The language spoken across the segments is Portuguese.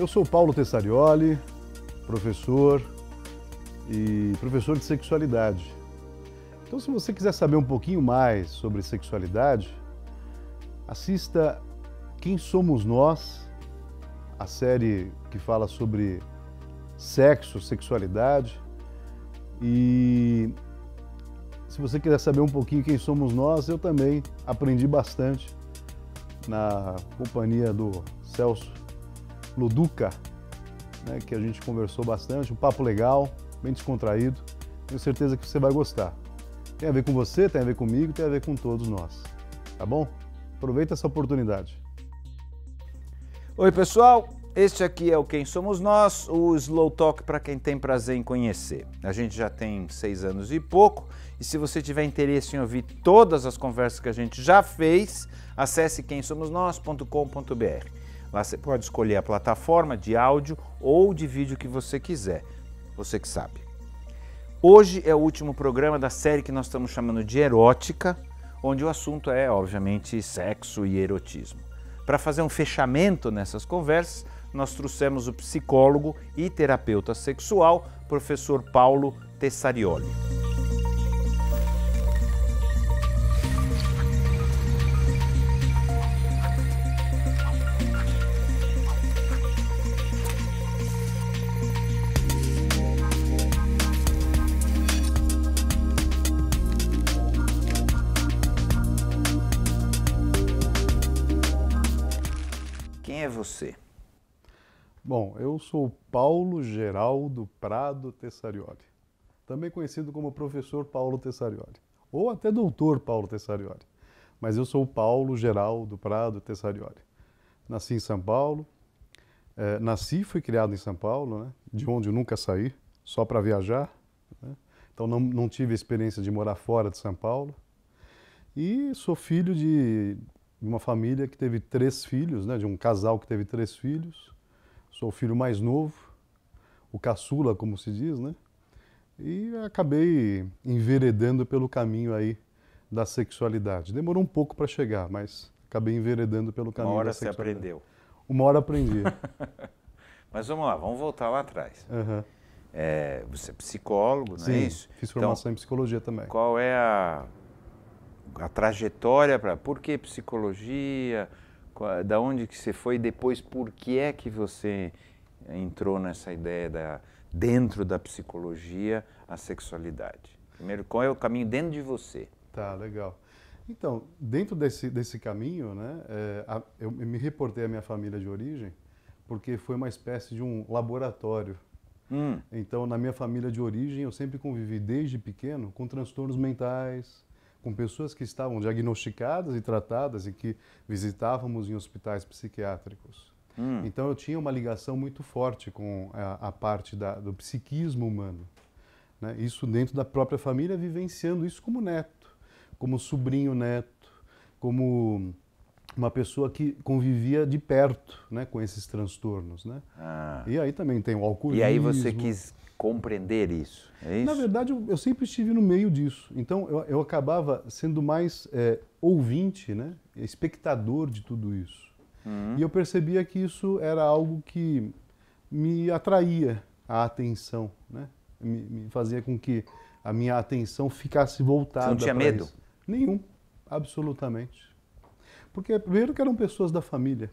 Eu sou Paulo Tessarioli, professor e professor de sexualidade. Então, se você quiser saber um pouquinho mais sobre sexualidade, assista Quem Somos Nós, a série que fala sobre sexo, sexualidade. E se você quiser saber um pouquinho quem somos nós, eu também aprendi bastante na companhia do Celso Loduca, né, que a gente conversou bastante, um papo legal, bem descontraído. Tenho certeza que você vai gostar. Tem a ver com você, tem a ver comigo, tem a ver com todos nós. Tá bom? Aproveita essa oportunidade. Oi, pessoal. Este aqui é o Quem Somos Nós, o Slow Talk para quem tem prazer em conhecer. A gente já tem seis anos e pouco, e se você tiver interesse em ouvir todas as conversas que a gente já fez, acesse quemsomosnós.com.br. Lá você pode escolher a plataforma de áudio ou de vídeo que você quiser, você que sabe. Hoje é o último programa da série que nós estamos chamando de Erótica, onde o assunto é, obviamente, sexo e erotismo. Para fazer um fechamento nessas conversas, nós trouxemos o psicólogo e terapeuta sexual, professor Paulo Tessarioli. você? Bom, eu sou Paulo Geraldo Prado Tessarioli, também conhecido como professor Paulo Tessarioli, ou até doutor Paulo Tessarioli. Mas eu sou Paulo Geraldo Prado Tessarioli. Nasci em São Paulo, eh, nasci e fui criado em São Paulo, né, de onde eu nunca saí, só para viajar. Né? Então não, não tive a experiência de morar fora de São Paulo. E sou filho de de uma família que teve três filhos, né, de um casal que teve três filhos. Sou o filho mais novo, o caçula, como se diz, né? E acabei enveredando pelo caminho aí da sexualidade. Demorou um pouco para chegar, mas acabei enveredando pelo caminho da sexualidade. Uma hora você aprendeu. Uma hora aprendi. mas vamos lá, vamos voltar lá atrás. Uhum. É, você é psicólogo, não é Sim, é isso? Fiz então, formação então, em psicologia também. Qual é a a trajetória para por que psicologia, da onde que você foi e depois por que é que você entrou nessa ideia da dentro da psicologia a sexualidade. Primeiro, qual é o caminho dentro de você? Tá, legal. Então, dentro desse, desse caminho, né, é, a, eu me reportei à minha família de origem porque foi uma espécie de um laboratório. Hum. Então, na minha família de origem, eu sempre convivi desde pequeno com transtornos mentais, com pessoas que estavam diagnosticadas e tratadas e que visitávamos em hospitais psiquiátricos. Hum. Então eu tinha uma ligação muito forte com a, a parte da, do psiquismo humano. Né? Isso dentro da própria família, vivenciando isso como neto, como sobrinho neto, como uma pessoa que convivia de perto né, com esses transtornos. Né? Ah. E aí também tem o alcoolismo. E aí você quis compreender isso, é isso? Na verdade, eu, eu sempre estive no meio disso. Então, eu, eu acabava sendo mais é, ouvinte, né? espectador de tudo isso. Uhum. E eu percebia que isso era algo que me atraía a atenção, né? me, me fazia com que a minha atenção ficasse voltada. Você não tinha medo? Isso. Nenhum, absolutamente. Porque, primeiro, que eram pessoas da família.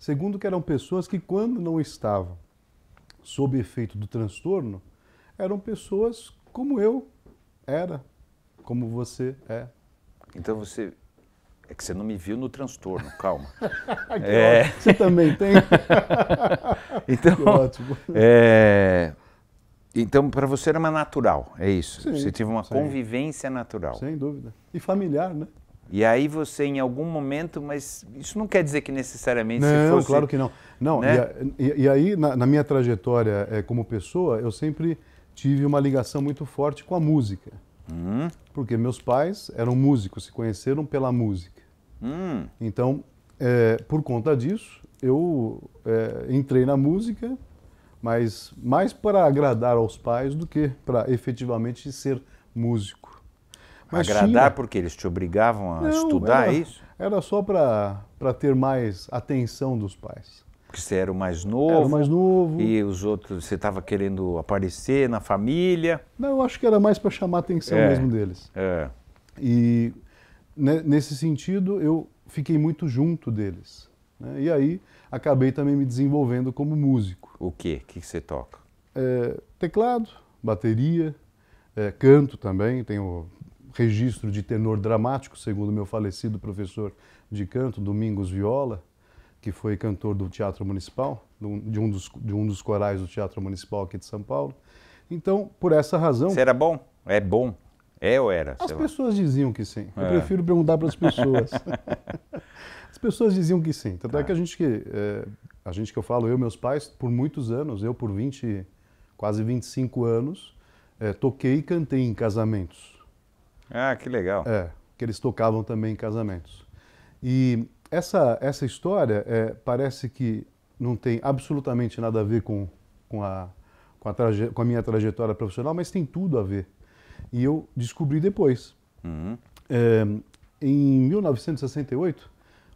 Segundo, que eram pessoas que, quando não estavam sob efeito do transtorno eram pessoas como eu era, como você é. Então você. É que você não me viu no transtorno, calma. é... Você também tem? então, que ótimo. É... Então, para você era uma natural, é isso. Sim, você teve uma sim. convivência natural. Sem dúvida. E familiar, né? E aí você, em algum momento, mas isso não quer dizer que necessariamente não, fosse... claro que não. Não, né? e, e, e, aí, na, na minha trajetória é, como pessoa, eu sempre tive uma ligação muito forte com a música. Hum. Porque meus pais eram músicos, se conheceram pela música. Hum. Então, é, por conta disso, eu é, entrei na música, mas mais para agradar aos pais do que para efetivamente ser músico. Mas Agradar porque eles te obrigavam a Não, estudar era, é isso? Era só para ter mais atenção dos pais. Porque você era o mais novo. Era o mais novo. E os outros, você estava querendo aparecer na família. Não, eu acho que era mais para chamar a atenção é, mesmo deles. É. E né, nesse sentido, eu fiquei muito junto deles. Né? E aí acabei também me desenvolvendo como músico. O quê? O que você toca? É, teclado, bateria, é, canto também. Tenho registro de tenor dramático, segundo meu falecido professor de canto, Domingos Viola, que foi cantor do Teatro Municipal, de um dos, de um dos corais do Teatro Municipal aqui de São Paulo. Então, por essa razão. Você era bom? É bom? É ou era? As pessoas lá. diziam que sim. Eu é. prefiro perguntar para as pessoas. as pessoas diziam que sim. Tanto é tá. que a gente que. É, a gente que eu falo, eu e meus pais, por muitos anos, eu por 20, quase 25 anos, é, toquei e cantei em casamentos. Ah, que legal. É, que eles tocavam também em casamentos. E essa, essa história é, parece que não tem absolutamente nada a ver com, com, a, com, a traje, com a minha trajetória profissional, mas tem tudo a ver. E eu descobri depois. Uhum. É, em 1968,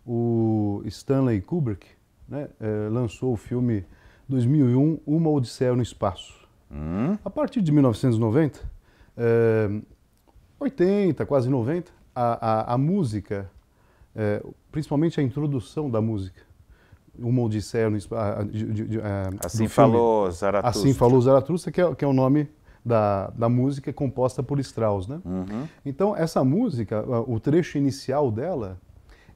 o Stanley Kubrick né, é, lançou o filme 2001, Uma Odisseia no Espaço. Uhum. A partir de 1990, 80, quase 90, a, a, a música, é, principalmente a introdução da música, uma Odisseia no, é, assim, assim falou Zaratustra. Assim falou é, Zaratustra, que é, o nome da, da música composta por Strauss. Né? Uhum. Então, essa música, o trecho inicial dela,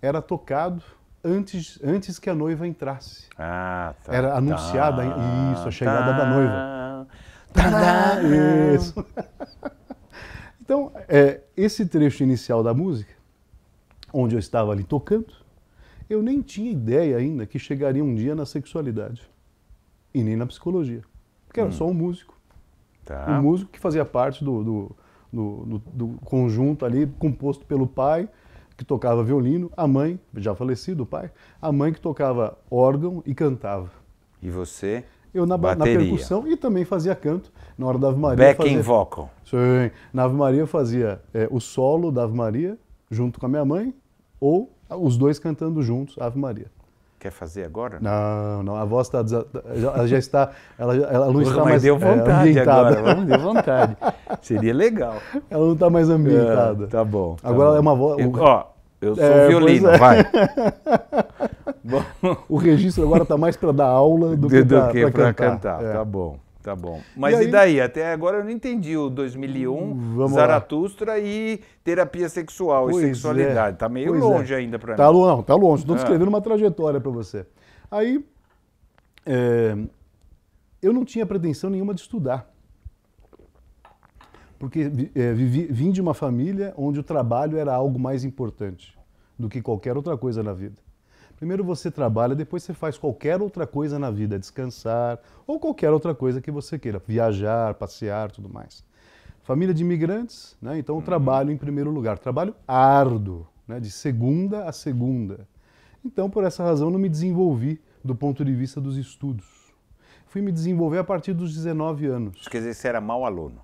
era tocado antes, antes que a noiva entrasse. Ah, tá, era anunciada tá, isso, a chegada tá, da noiva. Tá. Isso. Tá. Então, é, esse trecho inicial da música, onde eu estava ali tocando, eu nem tinha ideia ainda que chegaria um dia na sexualidade e nem na psicologia, porque era hum. só um músico. Tá. Um músico que fazia parte do, do, do, do, conjunto ali, composto pelo pai, que tocava violino, a mãe, já falecido o pai, a mãe que tocava órgão e cantava. E você? eu na, na, percussão e também fazia canto. Na hora da Ave Maria. Beck fazia... vocal. Sim. Na Ave Maria eu fazia é, o solo da Ave Maria junto com a minha mãe ou os dois cantando juntos Ave Maria. Quer fazer agora? Não, não. A voz está ela já está. Ela, ela não está Mas tá mais. deu vontade é, agora. deu vontade. Seria legal. Ela não está mais ambientada. É, tá bom. Tá agora bom. é uma voz. Eu, ó, eu sou é, violino, é. vai. o registro agora está mais para dar aula do, do que, para cantar. cantar. É. Tá bom, tá bom. Mas e, e, daí? Até agora eu não entendi o 2001, hum, Vamos Zaratustra lá. e terapia sexual pois e é. sexualidade. Está meio pois é. longe é. ainda para tá mim. não, tá longe. Estou ah. descrevendo uma trajetória para você. Aí, é, eu não tinha pretensão nenhuma de estudar porque é, vivi, vim de uma família onde o trabalho era algo mais importante do que qualquer outra coisa na vida. Primeiro você trabalha, depois você faz qualquer outra coisa na vida, descansar ou qualquer outra coisa que você queira, viajar, passear, tudo mais. Família de imigrantes, né? então o uhum. trabalho em primeiro lugar, trabalho árduo, né? de segunda a segunda. Então, por essa razão, não me desenvolvi do ponto de vista dos estudos. Fui me desenvolver a partir dos 19 anos. Quer dizer, você era mau aluno?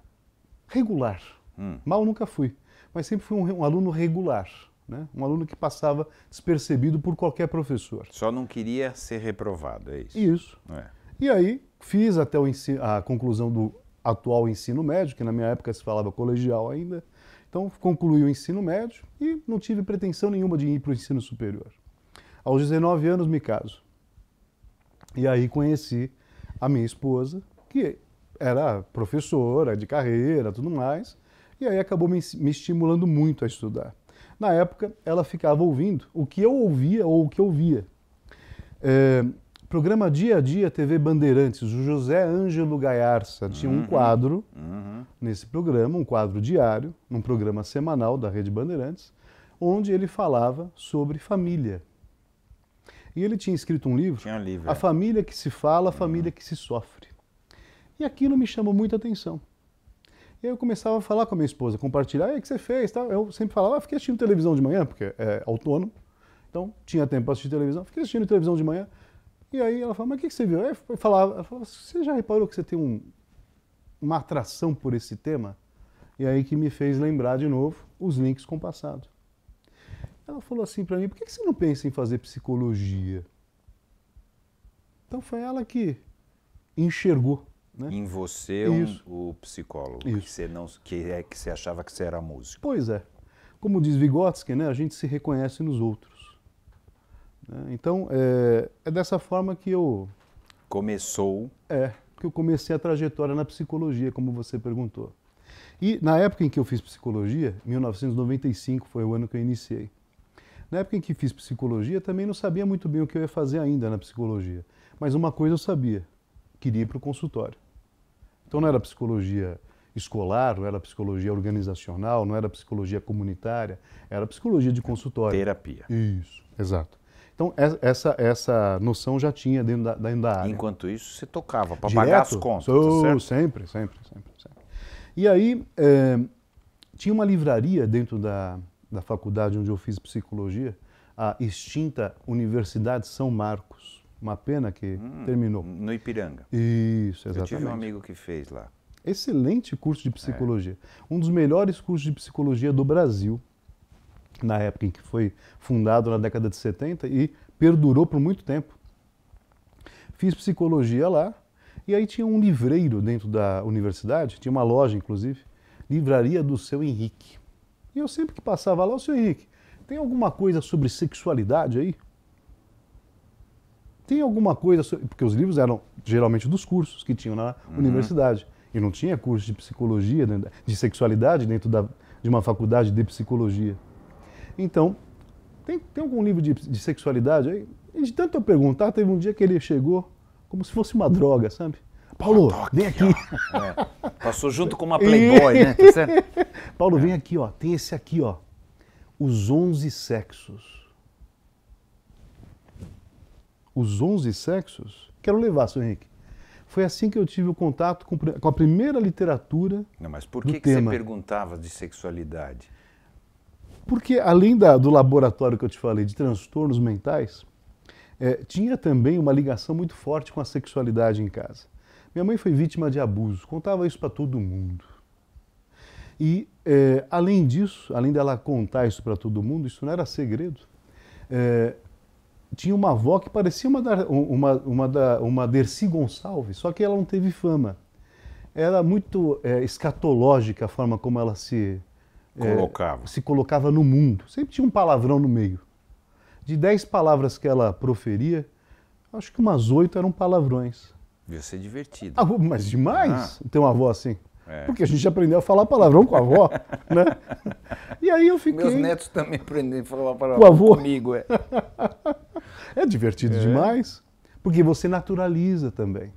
Regular. Hum. Mal nunca fui, mas sempre fui um, um aluno regular. Né? Um aluno que passava despercebido por qualquer professor. Só não queria ser reprovado, é isso? Isso. É. E aí fiz até ensino, a conclusão do atual ensino médio, que na minha época se falava colegial ainda. Então concluí o ensino médio e não tive pretensão nenhuma de ir para o ensino superior. Aos 19 anos me caso. E aí conheci a minha esposa, que era professora de carreira, tudo mais, e aí acabou me estimulando muito a estudar. Na época, ela ficava ouvindo o que eu ouvia ou o que eu via. É, programa Dia a Dia TV Bandeirantes, o José Ângelo Gaiarsa tinha um uhum. quadro uhum. nesse programa, um quadro diário, num programa semanal da Rede Bandeirantes, onde ele falava sobre família. E ele tinha escrito um livro, um livro A é. Família que se Fala, a Família uhum. que se Sofre. E aquilo me chamou muita atenção. E aí eu começava a falar com a minha esposa, compartilhar, aí o que você fez? Tá? Eu sempre falava, ah, fiquei assistindo televisão de manhã, porque é autônomo, então tinha tempo para assistir televisão, fiquei assistindo televisão de manhã. E aí ela falou, mas o que, que você viu? Aí eu falava, ela falava, você já reparou que você tem um, uma atração por esse tema? E aí que me fez lembrar de novo os links com o passado. Ela falou assim para mim, por que, que você não pensa em fazer psicologia? Então foi ela que enxergou né? Em você, um, o psicólogo, que você não que é que você achava que você era músico. Pois é. Como diz Vygotsky, né, a gente se reconhece nos outros. Né? Então, é, é, dessa forma que eu... Começou... É, que eu comecei a trajetória na psicologia, como você perguntou. E na época em que eu fiz psicologia, 1995 foi o ano que eu iniciei. Na época em que fiz psicologia, também não sabia muito bem o que eu ia fazer ainda na psicologia. Mas uma coisa eu sabia, queria ir para o consultório. Então não era psicologia escolar, não era psicologia organizacional, não era psicologia comunitária, era psicologia de consultório. Terapia. Isso, exato. Então é, essa, essa noção já tinha dentro da, dentro da área. Enquanto isso, você tocava para pagar as contas, tá sou, tá Sempre, sempre, sempre, sempre. E aí é, tinha uma livraria dentro da, da faculdade onde eu fiz psicologia, a extinta Universidade São Marcos. Uma pena que hum, terminou. No Ipiranga. Isso, exatamente. Eu tive um amigo que fez lá. Excelente curso de é. psicologia. É. Um dos melhores cursos de psicologia do Brasil, na época em que foi fundado na década de 70 e perdurou por muito tempo. Fiz psicologia lá e aí tinha um livreiro dentro da universidade, tinha uma loja inclusive, Livraria do Seu Henrique. E eu sempre que passava lá, o Seu Henrique, tem alguma coisa sobre sexualidade aí? tem alguma coisa sobre... Porque os livros eram geralmente dos cursos que tinham na uhum. universidade. E não tinha curso de psicologia, né, de sexualidade dentro da, de uma faculdade de psicologia. Então, tem, tem algum livro de, de sexualidade aí? E de tanto eu perguntar, teve um dia que ele chegou como se fosse uma droga, sabe? Paulo, vem aqui. É. Passou junto com uma Playboy, né? Tá Paulo, é. vem aqui, ó. Tem esse aqui, ó. Os 11 sexos os 11 sexos? Quero levar, senhor Henrique. Foi assim que eu tive o contato com, com a primeira literatura. Não, mas por que, que você perguntava de sexualidade? Porque além da, do laboratório que eu te falei de transtornos mentais, é, tinha também uma ligação muito forte com a sexualidade em casa. Minha mãe foi vítima de abuso, contava isso para todo mundo. E é, além disso, além dela contar isso para todo mundo, isso não era segredo. É, tinha uma avó que parecia uma, da, uma, uma, da, uma Dercy Gonçalves, só que ela não teve fama. Era muito é, escatológica a forma como ela se é, colocava. É, se colocava no mundo. Sempre tinha um palavrão no meio. De dez palavras que ela proferia, acho que umas oito eram palavrões. Devia ser divertido. Ah, mas demais ah. ter uma avó assim. É. Porque a gente aprendeu a falar palavrão com a avó, né? E aí eu fiquei... Meus netos também aprendem a falar palavrão com comigo, é. é divertido é. demais, porque você naturaliza também.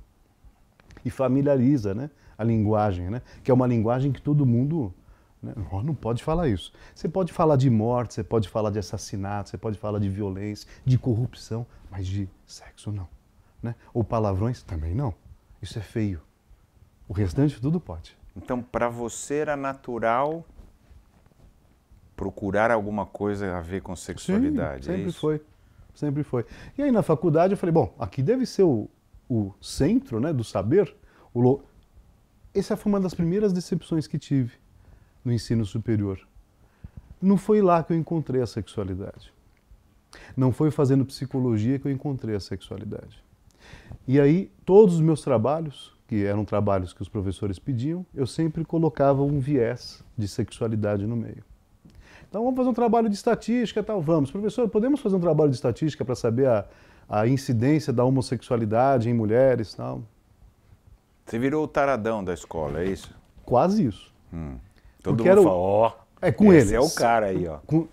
E familiariza, né? A linguagem, né? Que é uma linguagem que todo mundo... Né? Não pode falar isso. Você pode falar de morte, você pode falar de assassinato, você pode falar de violência, de corrupção, mas de sexo não. Né? Ou palavrões também não. Isso é feio. O restante tudo pode. Então, para você era natural procurar alguma coisa a ver com sexualidade? Sim, é sempre é foi. Sempre foi. E aí na faculdade eu falei, bom, aqui deve ser o, o centro né, do saber. O lo... Essa foi uma das primeiras decepções que tive no ensino superior. Não foi lá que eu encontrei a sexualidade. Não foi fazendo psicologia que eu encontrei a sexualidade. E aí todos os meus trabalhos que eram trabalhos que os professores pediam, eu sempre colocava um viés de sexualidade no meio. Então vamos fazer um trabalho de estatística, tal, vamos. Professor, podemos fazer um trabalho de estatística para saber a, a incidência da homossexualidade em mulheres, tal? Você virou o taradão da escola, é isso? Quase isso. Hum. Todo Porque mundo fala, ó, oh, é com esse eles. é o cara aí, ó. Com...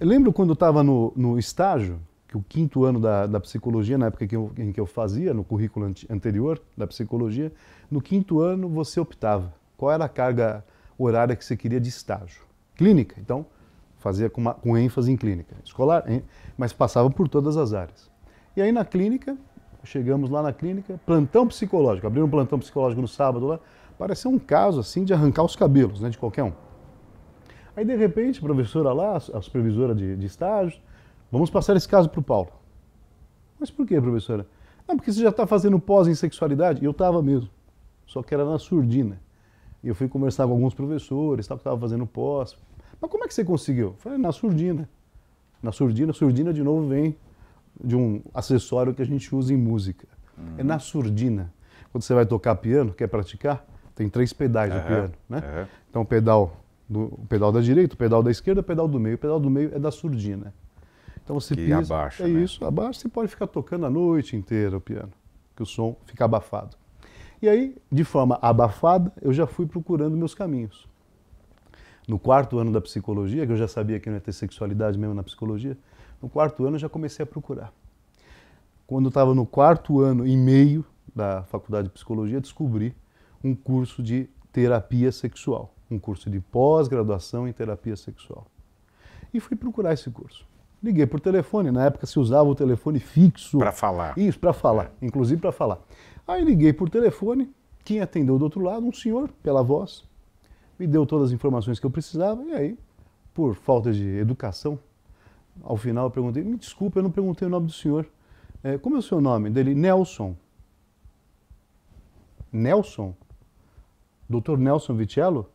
Eu lembro quando eu estava no, no estágio, que o quinto ano da, da psicologia, na época que eu, em que eu fazia, no currículo anterior da psicologia, no quinto ano você optava qual era a carga horária que você queria de estágio. Clínica, então, fazia com, uma, com ênfase em clínica. Escolar, hein? mas passava por todas as áreas. E aí na clínica, chegamos lá na clínica, plantão psicológico, abriram um plantão psicológico no sábado lá, pareceu um caso assim de arrancar os cabelos, né, de qualquer um. Aí de repente, a professora lá, a supervisora de, de estágio, Vamos passar esse caso para o Paulo. Mas por que, professora? Não, porque você já está fazendo pós em sexualidade. Eu estava mesmo, só que era na surdina. E eu fui conversar com alguns professores, tal, que estava fazendo pós. Mas como é que você conseguiu? falei, é na surdina. Na surdina, surdina de novo vem de um acessório que a gente usa em música. Uhum. É na surdina. Quando você vai tocar piano, quer praticar, tem três pedais uhum. piano, né? Uhum. Então, o pedal, do, o pedal da direita, o pedal da esquerda, o pedal do meio. O pedal do meio é da surdina. Então você que pisa, abaixa, é né? isso, abaixa, você pode ficar tocando a noite inteira o piano, que o som fica abafado. E aí, de forma abafada, eu já fui procurando meus caminhos. No quarto ano da psicologia, que eu já sabia que não ia ter sexualidade mesmo na psicologia, no quarto ano eu já comecei a procurar. Quando eu estava no quarto ano e meio da faculdade de psicologia, descobri um curso de terapia sexual, um curso de pós-graduação em terapia sexual. E fui procurar esse curso. Liguei por telefone, na época se usava o telefone fixo. Para falar. Isso, para falar, é. inclusive para falar. Aí liguei por telefone, quem atendeu do outro lado, um senhor, pela voz, me deu todas as informações que eu precisava, e aí, por falta de educação, ao final eu perguntei, me desculpa, eu não perguntei o nome do senhor. É, como é o seu nome? Dele, Nelson. Nelson? Doutor Nelson Vitello?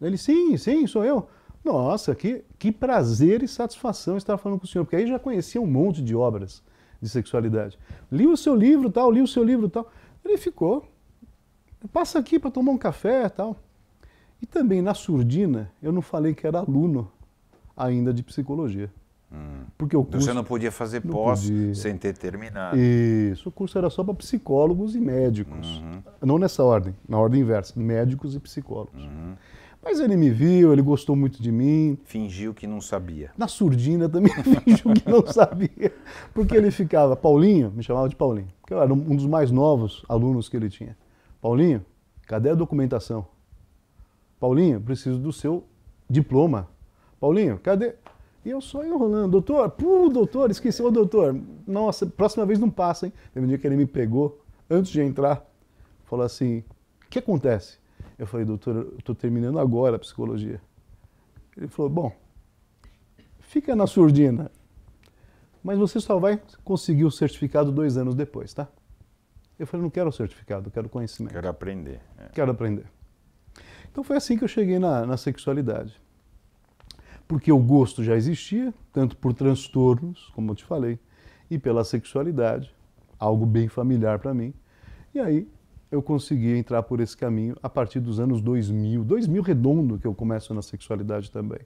Ele, sim, sim, sou eu. Nossa, que que prazer e satisfação estar falando com o senhor, porque aí já conhecia um monte de obras de sexualidade. Li o seu livro tal, li o seu livro tal. Ele ficou. Passa aqui para tomar um café tal. E também na surdina, eu não falei que era aluno ainda de psicologia. Hum. Porque o então curso, Você não podia fazer não pós podia. sem ter terminado. Isso, o curso era só para psicólogos e médicos. Uhum. Não nessa ordem, na ordem inversa, médicos e psicólogos. Uhum. Mas ele me viu, ele gostou muito de mim. Fingiu que não sabia. Na surdina também fingiu que não sabia. Porque ele ficava, Paulinho, me chamava de Paulinho, porque eu era um dos mais novos alunos que ele tinha. Paulinho, cadê a documentação? Paulinho, preciso do seu diploma. Paulinho, cadê? E eu só enrolando, doutor, pô, doutor, esqueceu o doutor. Nossa, próxima vez não passa, hein? Teve um dia que ele me pegou, antes de entrar, falou assim: o que acontece? Eu falei, doutor, eu estou terminando agora a psicologia. Ele falou, bom, fica na surdina, mas você só vai conseguir o certificado dois anos depois, tá? Eu falei, não quero o certificado, quero conhecimento. Quero aprender. É. Quero aprender. Então foi assim que eu cheguei na, na sexualidade. Porque o gosto já existia, tanto por transtornos, como eu te falei, e pela sexualidade, algo bem familiar para mim. E aí eu consegui entrar por esse caminho a partir dos anos 2000, 2000 redondo que eu começo na sexualidade também.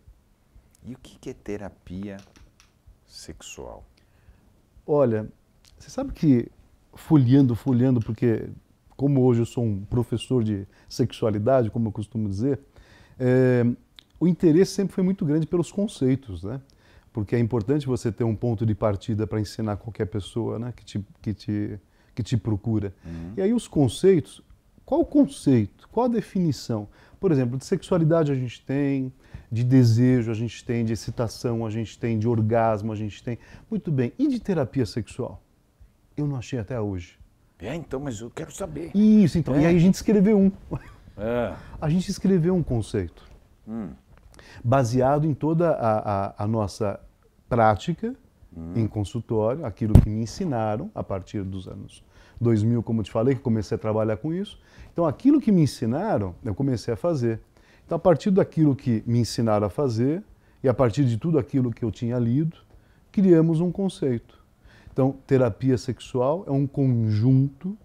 E o que é terapia sexual? Olha, você sabe que folheando, folheando, porque como hoje eu sou um professor de sexualidade, como eu costumo dizer, é, o interesse sempre foi muito grande pelos conceitos, né? Porque é importante você ter um ponto de partida para ensinar qualquer pessoa, né? Que te, que te que te procura. Uhum. E aí os conceitos, qual o conceito, qual a definição? Por exemplo, de sexualidade a gente tem, de desejo a gente tem, de excitação a gente tem, de orgasmo a gente tem. Muito bem, e de terapia sexual? Eu não achei até hoje. É, então, mas eu quero saber. Isso, então. É. E aí a gente escreveu um. É. A gente escreveu um conceito. Hum. Baseado em toda a, a, a nossa prática em consultório, aquilo que me ensinaram a partir dos anos 2000, como te falei, que comecei a trabalhar com isso. Então, aquilo que me ensinaram, eu comecei a fazer. Então, a partir daquilo que me ensinaram a fazer e a partir de tudo aquilo que eu tinha lido, criamos um conceito. Então, terapia sexual é um conjunto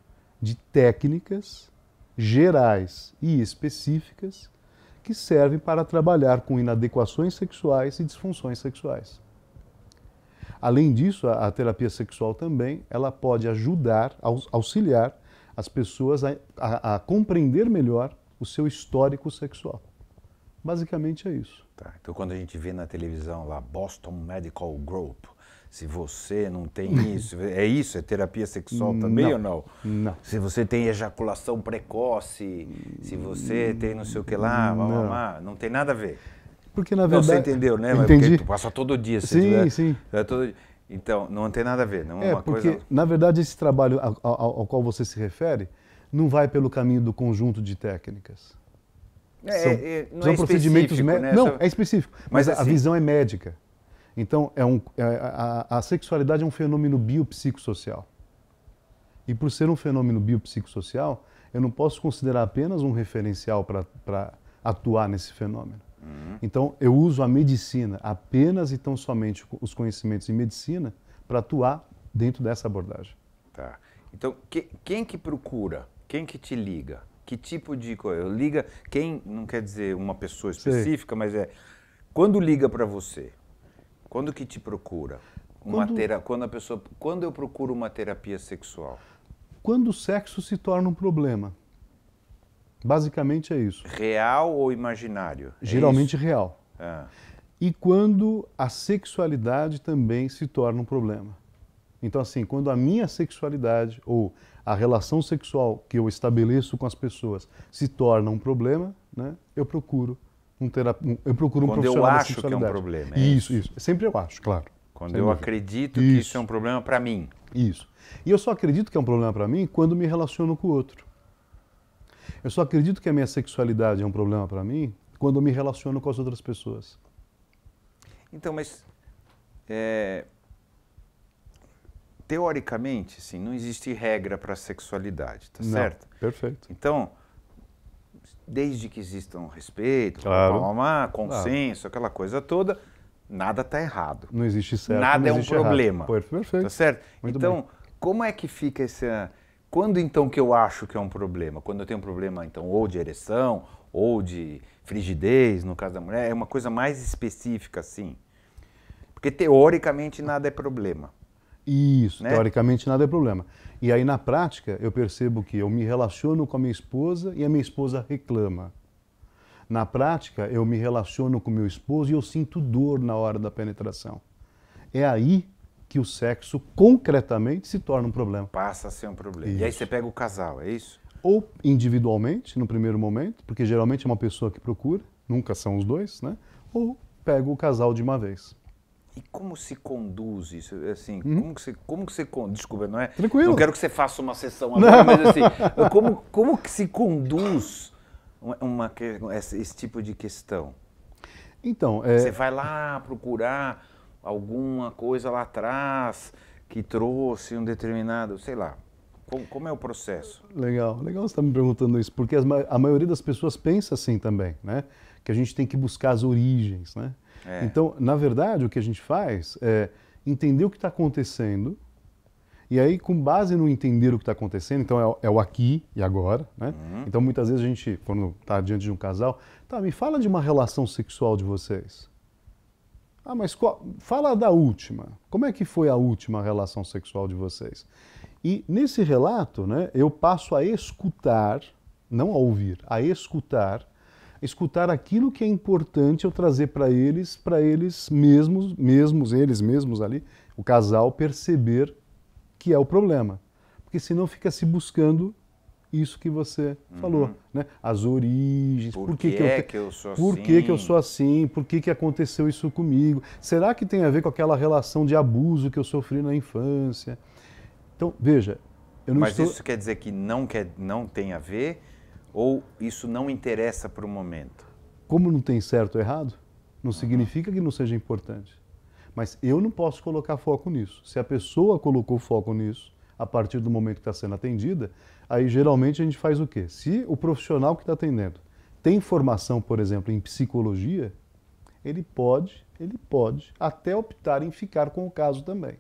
de técnicas gerais e específicas que servem para trabalhar com inadequações sexuais e disfunções sexuais. Além disso, a, a terapia sexual também ela pode ajudar, aux, auxiliar as pessoas a, a, a compreender melhor o seu histórico sexual. Basicamente é isso. Tá, então, quando a gente vê na televisão lá, Boston Medical Group, se você não tem isso, é isso? É terapia sexual também não, ou não? Não. Se você tem ejaculação precoce, se você tem não sei o que lá, não, blá, lá, não tem nada a ver. Porque na verdade. Não, você entendeu, né? Entendi. Porque tu passa todo dia. Se sim, tiver, sim. todo... Então, não tem nada a ver. Não é, é, uma porque, coisa... na verdade, esse trabalho ao, ao, ao qual você se refere não vai pelo caminho do conjunto de técnicas. É, são, é, não são é procedimentos médicos. Né? Não, é específico. Mas, mas assim, a visão é médica. Então, é um, é, a, a, sexualidade é um fenômeno biopsicossocial. E por ser um fenômeno biopsicossocial, eu não posso considerar apenas um referencial para atuar nesse fenômeno. Uhum. Então, eu uso a medicina, apenas e tão somente os conhecimentos em medicina, para atuar dentro dessa abordagem. Tá. Então, que, quem que procura? Quem que te liga? Que tipo de coisa? Liga, quem, não quer dizer uma pessoa específica, mas é, quando liga para você? Quando que te procura? Uma quando... Tera, quando a pessoa, quando eu procuro uma terapia sexual? Quando o sexo se torna um problema. Basicamente é isso. Real ou imaginário? É Geralmente real. Ah. E quando a sexualidade também se torna um problema. Então, assim, quando a minha sexualidade ou a relação sexual que eu estabeleço com as pessoas se torna um problema, né, eu procuro um terapeuta, eu procuro um quando eu acho que é um problema. É isso, isso, isso. Sempre eu acho, claro. Quando eu dúvida. acredito isso. que isso é um problema para mim. Isso. E eu só acredito que é um problema para mim quando me relaciono com o outro. Eu só acredito que a minha sexualidade é um problema para mim quando eu me relaciono com as outras pessoas. Então, mas é, teoricamente, sim, não existe regra para a sexualidade, tá não, certo? Perfeito. Então, desde que existam um respeito, claro. consenso, claro. aquela coisa toda, nada está errado. Não existe certo. Nada não é um problema. Errado. Perfeito. Tá certo? Muito então, bem. como é que fica essa quando então que eu acho que é um problema? Quando eu tenho um problema então ou de ereção ou de frigidez, no caso da mulher, é uma coisa mais específica assim. Porque teoricamente nada é problema. Isso, né? teoricamente nada é problema. E aí na prática eu percebo que eu me relaciono com a minha esposa e a minha esposa reclama. Na prática eu me relaciono com meu esposo e eu sinto dor na hora da penetração. É aí que o sexo concretamente se torna um problema. Passa a ser um problema. Isso. E aí você pega o casal, é isso? Ou individualmente, no primeiro momento, porque geralmente é uma pessoa que procura, nunca são os dois, né? Ou pega o casal de uma vez. E como se conduz isso? Assim, hum? como que você, como que você, desculpa, não é? Tranquilo. Não quero que você faça uma sessão agora, não. mas assim, como, como que se conduz uma, uma esse, esse, tipo de questão? Então, é... você vai lá procurar alguma coisa lá atrás que trouxe um determinado, sei lá. Como, como é o processo? Legal, legal você estar tá me perguntando isso, porque as, a maioria das pessoas pensa assim também, né? Que a gente tem que buscar as origens, né? É. Então, na verdade, o que a gente faz é entender o que está acontecendo, e aí, com base no entender o que está acontecendo, então é o, é o, aqui e agora, né? Uhum. Então, muitas vezes a gente, quando está diante de um casal, tá, me fala de uma relação sexual de vocês. Ah, mas qual... fala da última. Como é que foi a última relação sexual de vocês? E nesse relato, né, eu passo a escutar, não a ouvir, a escutar, escutar aquilo que é importante eu trazer para eles, para eles mesmos, mesmos eles mesmos ali, o casal perceber que é o problema. Porque senão fica se buscando isso que você uhum. falou, né? As origens, por, por que, que, eu, que eu sou por assim? que, que eu assim? sou assim, por que, que aconteceu isso comigo, será que tem a ver com aquela relação de abuso que eu sofri na infância? Então, veja, eu não Mas estou... isso quer dizer que não, quer, não tem a ver ou isso não interessa para o momento? Como não tem certo ou errado, não uhum. significa que não seja importante. Mas eu não posso colocar foco nisso. Se a pessoa colocou foco nisso, a partir do momento que está sendo atendida, aí geralmente a gente faz o quê? Se o profissional que está atendendo tem formação, por exemplo, em psicologia, ele pode, ele pode até optar em ficar com o caso também.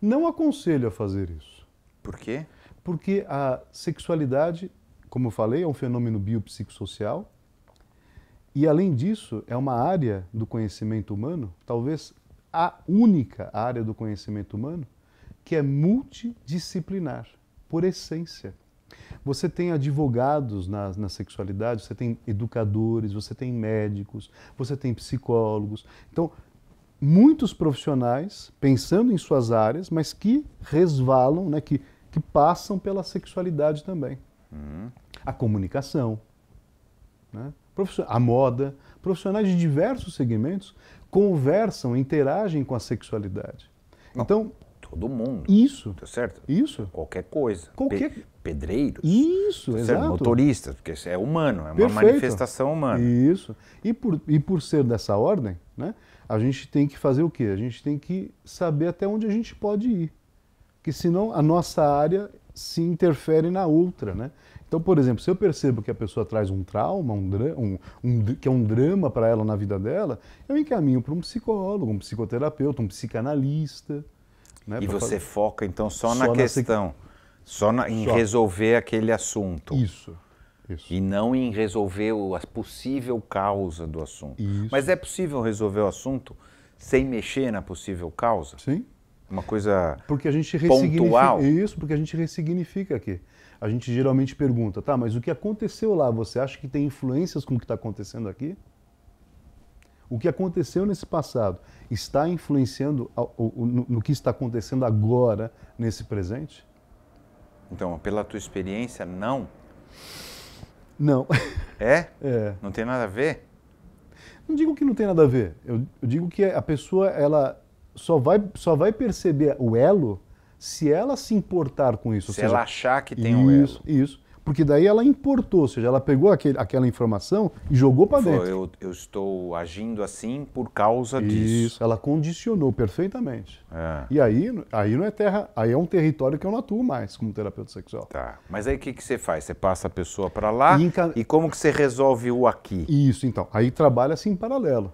Não aconselho a fazer isso. Por quê? Porque a sexualidade, como eu falei, é um fenômeno biopsicossocial. E além disso, é uma área do conhecimento humano, talvez a única área do conhecimento humano, que é multidisciplinar, por essência. Você tem advogados na, na sexualidade, você tem educadores, você tem médicos, você tem psicólogos. Então, muitos profissionais pensando em suas áreas, mas que resvalam, né, que, que passam pela sexualidade também. Uhum. A comunicação, né? a moda. Profissionais de diversos segmentos conversam, interagem com a sexualidade. Então, Todo mundo. Isso. Tá certo? Isso. Qualquer coisa. Qualquer. Pe pedreiros. Isso, tá exato. Motoristas, porque é humano, é Perfeito. uma manifestação humana. Isso. E por, e por ser dessa ordem, né, a gente tem que fazer o quê? A gente tem que saber até onde a gente pode ir. Porque senão a nossa área se interfere na outra, né? Então, por exemplo, se eu percebo que a pessoa traz um trauma, um, um, um que é um drama para ela na vida dela, eu encaminho para um psicólogo, um psicoterapeuta, um psicanalista, né, e você fazer... foca então só, só na questão, só na... em só. resolver aquele assunto. Isso. Isso. E não em resolver a possível causa do assunto. Isso. Mas é possível resolver o assunto sem mexer na possível causa? Sim. Uma coisa porque a gente pontual? Isso, porque a gente ressignifica aqui. A gente geralmente pergunta, tá, mas o que aconteceu lá, você acha que tem influências com o que está acontecendo aqui? O que aconteceu nesse passado está influenciando no que está acontecendo agora, nesse presente? Então, pela tua experiência, não. Não. É? É. Não tem nada a ver? Não digo que não tem nada a ver. Eu, digo que a pessoa ela só vai, só vai perceber o elo se ela se importar com isso. Se seja, ela achar que tem isso, um elo. Isso. Porque daí ela importou, ou seja, ela pegou aquele, aquela informação e jogou para dentro. Eu, eu, estou agindo assim por causa Isso, disso. Isso, ela condicionou perfeitamente. É. E aí, aí não é terra, aí é um território que eu não atuo mais como terapeuta sexual. Tá. Mas aí o que, que você faz? Você passa a pessoa para lá e, enca... e como que você resolve o aqui? Isso, então. Aí trabalha-se assim em paralelo.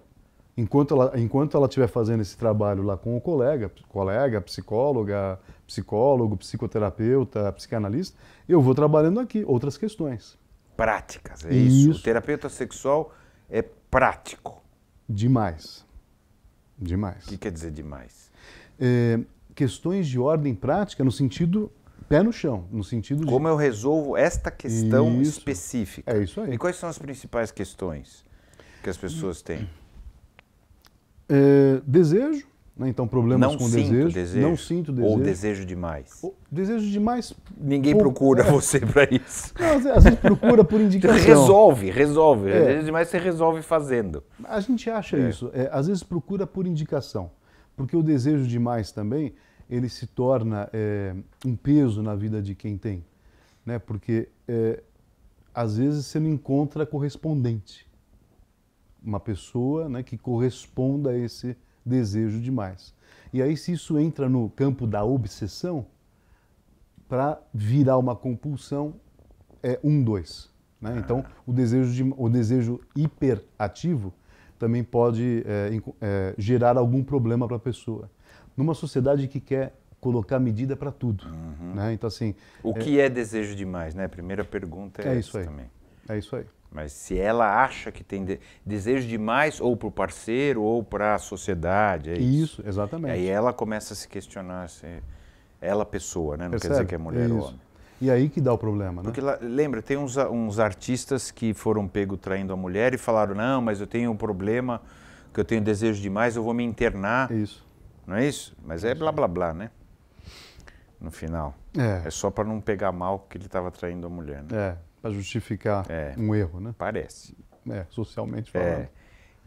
Enquanto ela, enquanto ela estiver fazendo esse trabalho lá com o colega, colega, psicóloga, psicólogo, psicoterapeuta, psicanalista, eu vou trabalhando aqui outras questões. Práticas, é isso. isso. O terapeuta sexual é prático. Demais. Demais. O que quer dizer demais? É, questões de ordem prática no sentido pé no chão, no sentido de... Como eu resolvo esta questão isso. específica. É isso aí. E quais são as principais questões que as pessoas têm? É, desejo, né? Então, problemas não com desejo, desejo, Não sinto desejo. Ou desejo demais. Ou desejo demais. Ninguém procura é. você para isso. Não, às vezes procura por indicação. resolve, resolve. É. Desejo demais você resolve fazendo. A gente acha é. isso. É, às vezes procura por indicação. Porque o desejo demais também, ele se torna é, um peso na vida de quem tem. Né? Porque é, às vezes você não encontra correspondente. Uma pessoa né, que corresponda a esse desejo demais. E aí, se isso entra no campo da obsessão, para virar uma compulsão, é um, dois. Né? Ah. Então, o desejo, de, o desejo hiperativo também pode é, é, gerar algum problema para a pessoa. Numa sociedade que quer colocar medida para tudo. Uhum. Né? Então, assim, o é que é... é... desejo demais? Né? A primeira pergunta é, é isso aí. também. É isso aí. Mas se ela acha que tem de desejo demais, ou para o parceiro, ou para a sociedade. É isso. isso, exatamente. Aí ela começa a se questionar, se ela pessoa, né? não Percebe? quer dizer que é mulher ou homem. E aí que dá o problema, né? Porque lembra, tem uns, uns artistas que foram pego traindo a mulher e falaram: não, mas eu tenho um problema, que eu tenho desejo demais, eu vou me internar. Isso. Não é isso? Mas é blá blá blá, né? No final. É. É só para não pegar mal que ele estava traindo a mulher, né? É justificar é, um erro, né? Parece. É, socialmente é. falando. É.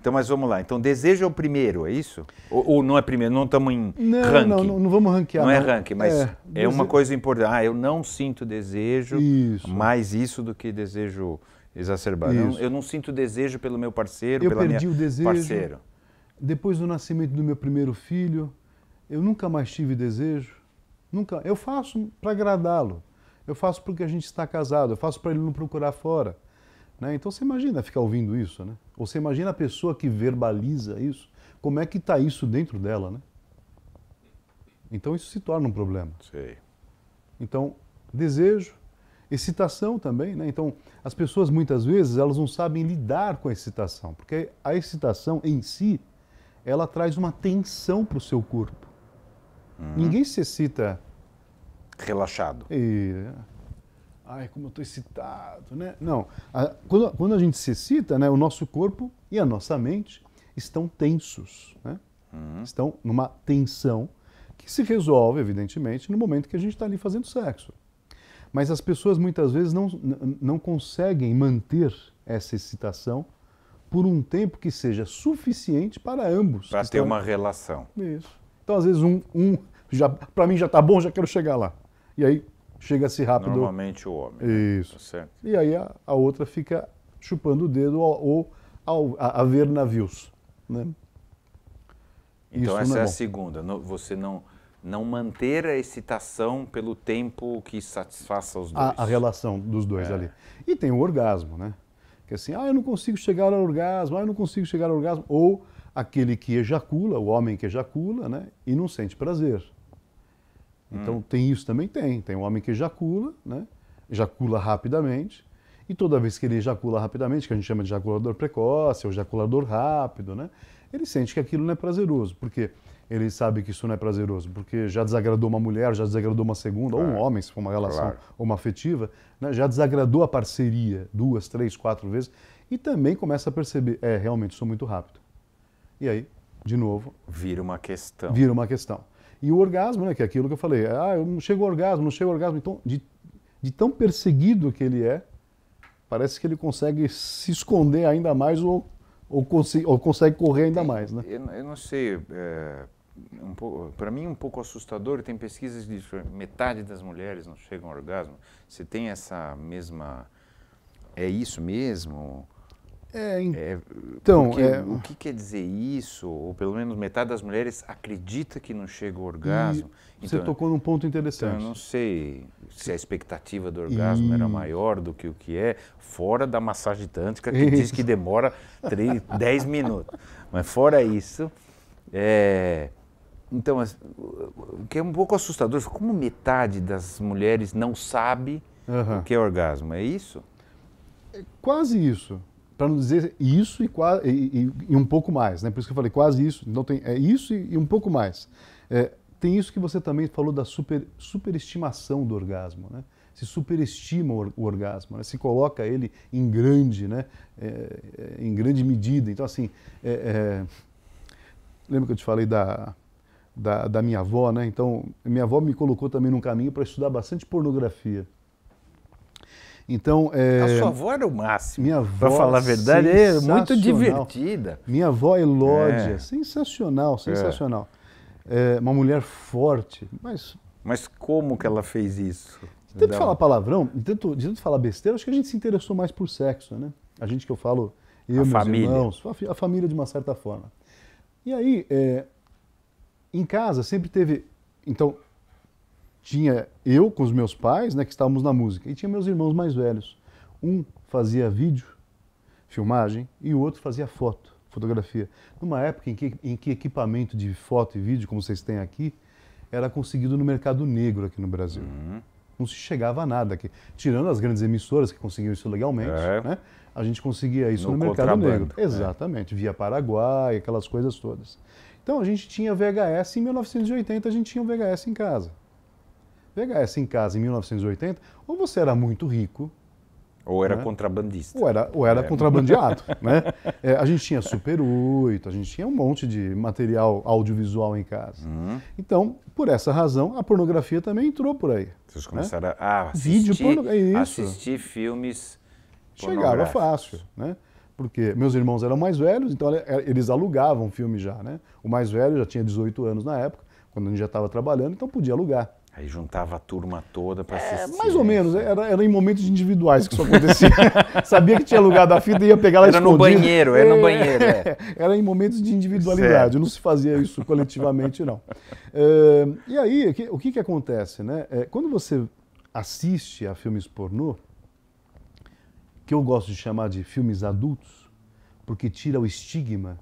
Então, mas vamos lá. Então, desejo é o primeiro, é isso? Ou, ou não é primeiro? Não estamos em não, ranking. Não, não, não vamos ranquear. Não, é não. é ranking, mas é, é uma coisa importante. Ah, eu não sinto desejo, isso. mais isso do que desejo exacerbado. Eu, eu, não sinto desejo pelo meu parceiro, eu pela perdi minha o desejo. parceiro. Depois do nascimento do meu primeiro filho, eu nunca mais tive desejo. Nunca. Eu faço para agradá-lo. Eu faço porque a gente está casado, eu faço para ele não procurar fora. Né? Então você imagina ficar ouvindo isso, né? Ou você imagina a pessoa que verbaliza isso, como é que está isso dentro dela, né? Então isso se torna um problema. Sei. Então, desejo, excitação também, né? Então, as pessoas muitas vezes elas não sabem lidar com a excitação, porque a excitação em si, ela traz uma tensão para o seu corpo. Uhum. Ninguém se excita relaxado. E... Ai, como eu estou excitado, né? Não, a, quando, quando, a gente se excita, né, o nosso corpo e a nossa mente estão tensos, né? Uhum. Estão numa tensão que se resolve, evidentemente, no momento que a gente está ali fazendo sexo. Mas as pessoas muitas vezes não, não conseguem manter essa excitação por um tempo que seja suficiente para ambos. Para ter estão... uma relação. Isso. Então, às vezes, um, um já para mim já está bom, já quero chegar lá. E aí chega-se rápido. Normalmente o homem. Né? Isso. Tá certo. E aí a, a, outra fica chupando o dedo ou a, a, ver navios. Né? Então Isso essa é, é a segunda. você não não manter a excitação pelo tempo que satisfaça os dois. A, a relação dos dois é. ali. E tem o orgasmo, né? Que é assim, ah, eu não consigo chegar ao orgasmo, ah, eu não consigo chegar ao orgasmo. Ou aquele que ejacula, o homem que ejacula, né? E não sente prazer. Então hum. tem isso também? Tem. Tem um homem que ejacula, né? Ejacula rapidamente. E toda vez que ele ejacula rapidamente, que a gente chama de ejaculador precoce ou ejaculador rápido, né? Ele sente que aquilo não é prazeroso. Por quê? Ele sabe que isso não é prazeroso, porque já desagradou uma mulher, já desagradou uma segunda, claro. ou um homem, se for uma relação claro. ou uma afetiva, né? já desagradou a parceria duas, três, quatro vezes, e também começa a perceber, é, realmente sou muito rápido. E aí, de novo... Vira uma questão. Vira uma questão. E o orgasmo, né, que é aquilo que eu falei, é, ah, eu não chego ao orgasmo, não chego ao orgasmo. Então, de, de tão perseguido que ele é, parece que ele consegue se esconder ainda mais ou, ou, consi, ou consegue correr ainda tem, mais, né? Eu, eu não sei, é, um para mim é um pouco assustador, tem pesquisas de metade das mulheres não chegam ao orgasmo. Você tem essa mesma... É isso mesmo? É, é, então, porque, é... o que quer dizer isso? Ou pelo menos metade das mulheres acredita que não chega ao orgasmo. E você então, tocou num ponto interessante. Então eu não sei se a expectativa do orgasmo e... era maior do que o que é, fora da massagem tântrica, que isso. diz que demora 3, 10 minutos. Mas fora isso, é... então, o que é um pouco assustador, como metade das mulheres não sabe uhum. o que é orgasmo? É isso? É quase isso para não dizer isso e, e, e, e, um pouco mais, né? Por isso que eu falei quase isso. Então tem é isso e, e um pouco mais. É, tem isso que você também falou da super, superestimação do orgasmo, né? Se superestima o, orgasmo, né? se coloca ele em grande, né? É, é em grande medida. Então assim, é, é, lembra que eu te falei da da, da minha avó, né? Então minha avó me colocou também num caminho para estudar bastante pornografia. Então, é... A sua avó era o máximo. Minha avó, pra falar a verdade, é muito divertida. Minha avó é Elódia, é. sensacional, é. sensacional. É. uma mulher forte, mas... Mas como que ela fez isso? De tanto falar palavrão, de tanto, de tanto falar besteira, acho que a gente se interessou mais por sexo, né? A gente que eu falo, eu, a meus família. irmãos, a, família de uma certa forma. E aí, é, em casa sempre teve... Então, tinha eu com os meus pais, né, que estávamos na música, e tinha meus irmãos mais velhos. Um fazia vídeo, filmagem, e o outro fazia foto, fotografia. Numa época em que, em que equipamento de foto e vídeo, como vocês têm aqui, era conseguido no mercado negro aqui no Brasil. Uhum. Não se chegava a nada aqui. Tirando as grandes emissoras que conseguiam isso legalmente, é. né? a gente conseguia isso no, no mercado negro. É. Exatamente, via Paraguai, aquelas coisas todas. Então a gente tinha VHS, em 1980 a gente tinha um VHS em casa pegar essa em casa em 1980, ou você era muito rico. Ou era né? contrabandista. Ou era, ou era é. contrabandeado. né? É, a gente tinha Super 8, a gente tinha um monte de material audiovisual em casa. Uhum. Então, por essa razão, a pornografia também entrou por aí. Vocês né? começaram né? a assistir, Vídeo porno... É isso. assistir filmes. Chegava fácil, né? porque meus irmãos eram mais velhos, então é, é, eles alugavam filme já, né? O mais velho já tinha 18 anos na época, quando a gente já estava trabalhando, então podia alugar. Aí juntava a turma toda para é, assistir. É, mais ou menos, né? era, era em momentos individuais que isso acontecia. Sabia que tinha lugar da fita e ia pegar lá era escondido. Era no banheiro, era no é, banheiro. É. Era em momentos de individualidade, certo. não se fazia isso coletivamente, não. É, e aí, o que, que acontece? Né? É, quando você assiste a filmes pornô, que eu gosto de chamar de filmes adultos, porque tira o estigma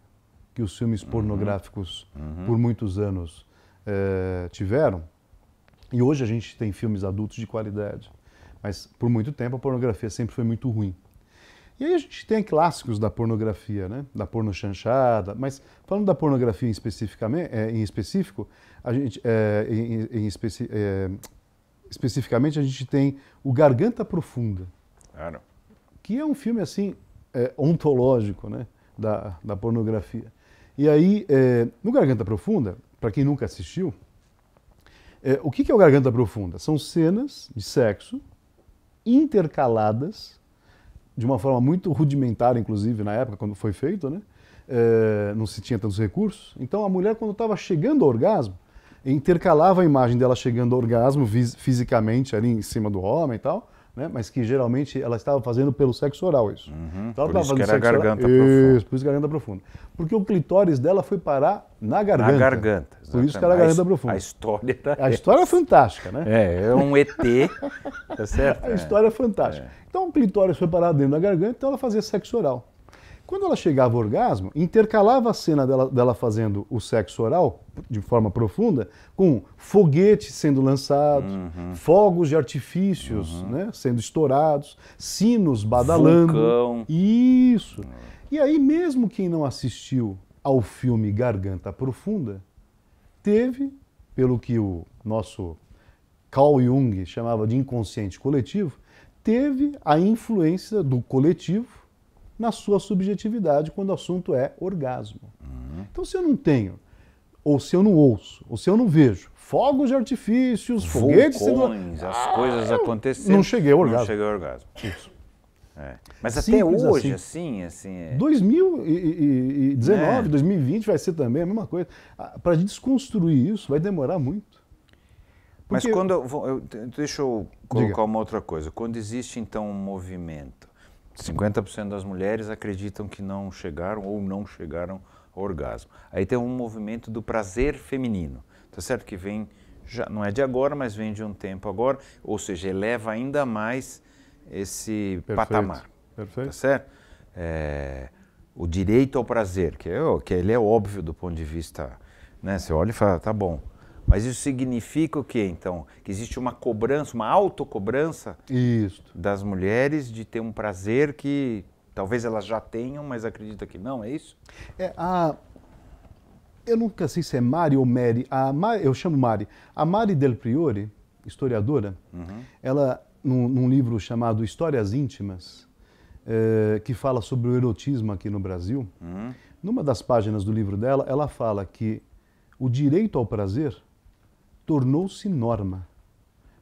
que os filmes uhum. pornográficos uhum. Uhum. por muitos anos é, tiveram, e hoje a gente tem filmes adultos de qualidade, mas por muito tempo a pornografia sempre foi muito ruim. E aí a gente tem clássicos da pornografia, né? Da porno chanchada, mas falando da pornografia em, especificamente, é, em específico, a gente, é, em, em especi, é, especificamente a gente tem o Garganta Profunda, ah, que é um filme assim é, ontológico, né? Da, da pornografia. E aí é, no Garganta Profunda, para quem nunca assistiu, é, o que é o Garganta Profunda? São cenas de sexo intercaladas, de uma forma muito rudimentar, inclusive, na época, quando foi feito, né? É, não se tinha tantos recursos. Então, a mulher, quando estava chegando ao orgasmo, intercalava a imagem dela chegando ao orgasmo, fisicamente, ali em cima do homem e tal, né? mas que geralmente ela estava fazendo pelo sexo oral isso. Uhum, então ela por isso que era garganta oral, profunda. Isso, por isso garganta profunda. Porque o clitóris dela foi parar na garganta. Na garganta, exatamente. Por isso que era a garganta profunda. A história tá A história é fantástica, né? É, é um ET, tá certo? A é. história é, é. fantástica. É. Então o clitóris foi parar dentro da garganta, então ela fazia sexo oral. Quando ela chegava ao orgasmo, intercalava a cena dela, dela fazendo o sexo oral de forma profunda com foguetes sendo lançados, uhum. fogos de artifícios uhum. né, sendo estourados, sinos badalando. Vulcão. Isso. E aí, mesmo quem não assistiu ao filme Garganta Profunda, teve, pelo que o nosso Carl Jung chamava de inconsciente coletivo, teve a influência do coletivo na sua subjetividade quando o assunto é orgasmo. Uhum. Então, se eu não tenho, ou se eu não ouço, ou se eu não vejo fogos de artifícios, foguetes, as ah, coisas acontecendo. Não cheguei ao orgasmo. Não cheguei ao orgasmo. Isso. É. Mas Simples até hoje, assim, assim. assim é... 2019, é. 2020 vai ser também a mesma coisa. Ah, Para desconstruir isso vai demorar muito. Porque... Mas quando. Eu, eu, deixa eu colocar Diga. uma outra coisa. Quando existe, então, um movimento 50% das mulheres acreditam que não chegaram ou não chegaram ao orgasmo. Aí tem um movimento do prazer feminino, tá certo? Que vem, já, não é de agora, mas vem de um tempo agora, ou seja, eleva ainda mais esse Perfeito. patamar. Perfeito. Tá certo? É, o direito ao prazer, que, é, que ele é óbvio do ponto de vista. Né? Você olha e fala, tá bom, mas isso significa o quê, então? Que existe uma cobrança, uma autocobrança das mulheres de ter um prazer que talvez elas já tenham, mas acredita que não, é isso? É, a... Eu nunca sei se é Mari ou Mary, a eu chamo Mari. A Mari Del Priore, historiadora, uhum. ela, num, num, livro chamado Histórias Íntimas, eh, que fala sobre o erotismo aqui no Brasil, uhum. numa das páginas do livro dela, ela fala que o direito ao prazer tornou-se norma.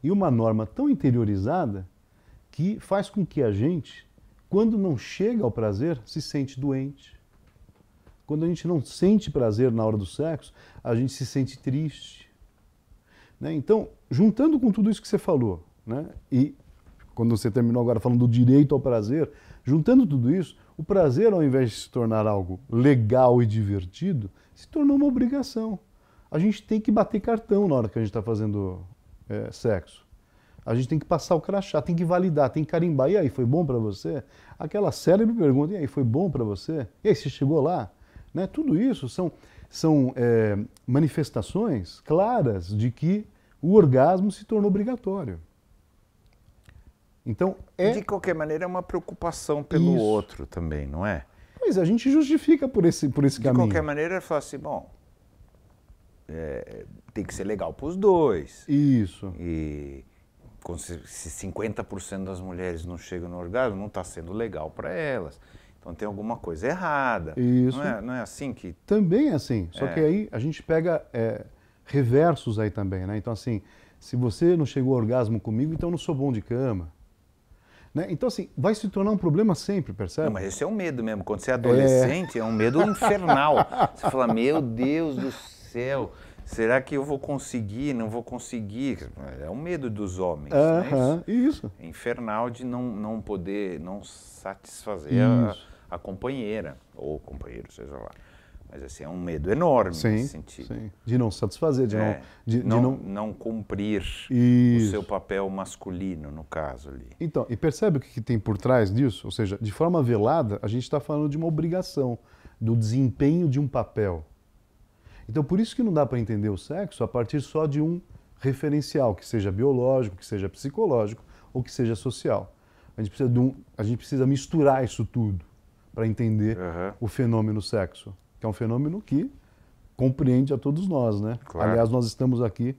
E uma norma tão interiorizada que faz com que a gente, quando não chega ao prazer, se sente doente. Quando a gente não sente prazer na hora do sexo, a gente se sente triste. Né? Então, juntando com tudo isso que você falou, né? e quando você terminou agora falando do direito ao prazer, juntando tudo isso, o prazer, ao invés de se tornar algo legal e divertido, se tornou uma obrigação a gente tem que bater cartão na hora que a gente está fazendo é, sexo. A gente tem que passar o crachá, tem que validar, tem que carimbar. E aí, foi bom para você? Aquela célebre pergunta, e aí, foi bom para você? E aí, você chegou lá? Né? Tudo isso são, são é, manifestações claras de que o orgasmo se tornou obrigatório. Então, é... De qualquer maneira, é uma preocupação pelo isso. outro também, não é? Pois é, a gente justifica por esse, por esse de caminho. De qualquer maneira, fala assim, bom, é, tem que ser legal para os dois. Isso. E se 50% das mulheres não chegam no orgasmo, não está sendo legal para elas. Então tem alguma coisa errada. Isso. Não é, não é assim que. Também é assim. Só é. que aí a gente pega é, reversos aí também, né? Então, assim, se você não chegou ao orgasmo comigo, então eu não sou bom de cama. Né? Então, assim, vai se tornar um problema sempre, percebe? Não, mas esse é um medo mesmo. Quando você é adolescente, é, é um medo infernal. Você fala, meu Deus do céu céu, será que eu vou conseguir? Não vou conseguir? É o medo dos homens, uh -huh. né? Isso. É infernal de não, não poder, não satisfazer a, a, companheira, ou companheiro, seja lá. Mas assim, é um medo enorme sim, nesse sentido. Sim. De não satisfazer, de, é, não, de, não, de não, não. cumprir Isso. o seu papel masculino, no caso ali. Então, e percebe o que tem por trás disso? Ou seja, de forma velada, a gente está falando de uma obrigação, do desempenho de um papel. Então, por isso que não dá para entender o sexo a partir só de um referencial, que seja biológico, que seja psicológico ou que seja social. A gente precisa, um, a gente precisa misturar isso tudo para entender uhum. o fenômeno sexo, que é um fenômeno que compreende a todos nós, né? Claro. Aliás, nós estamos aqui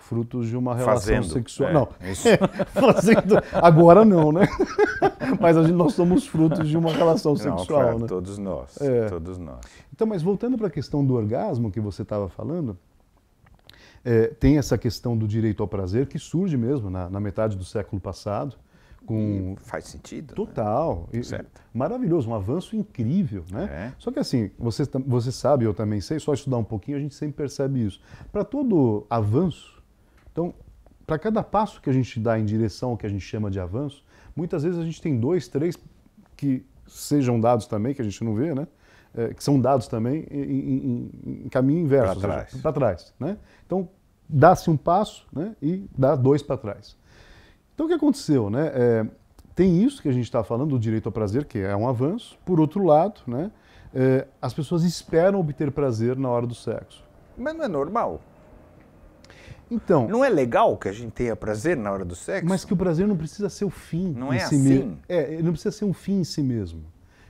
frutos de uma relação fazendo, sexual. É, não, fazendo. Agora não, né? mas gente, nós somos frutos de uma relação sexual, né? Todos nós, é. todos nós. Então, mas voltando para a questão do orgasmo que você estava falando, é, tem essa questão do direito ao prazer que surge mesmo na, na metade do século passado. Com... faz sentido. Né? Total. Né? Certo. Maravilhoso, um avanço incrível, né? É. Só que assim, você, você sabe, eu também sei, só estudar um pouquinho a gente sempre percebe isso. Para todo avanço, então, para cada passo que a gente dá em direção ao que a gente chama de avanço, muitas vezes a gente tem dois, três que sejam dados também, que a gente não vê, né? É, que são dados também em, em, em caminho inverso, para trás. Para trás né? Então, dá-se um passo né? e dá dois para trás. Então, o que aconteceu? Né? É, tem isso que a gente está falando, o direito ao prazer, que é um avanço. Por outro lado, né? É, as pessoas esperam obter prazer na hora do sexo. Mas não é normal. Então. Não é legal que a gente tenha prazer na hora do sexo? Mas que o prazer não precisa ser o fim. Não é si assim? É, ele não precisa ser um fim em si mesmo.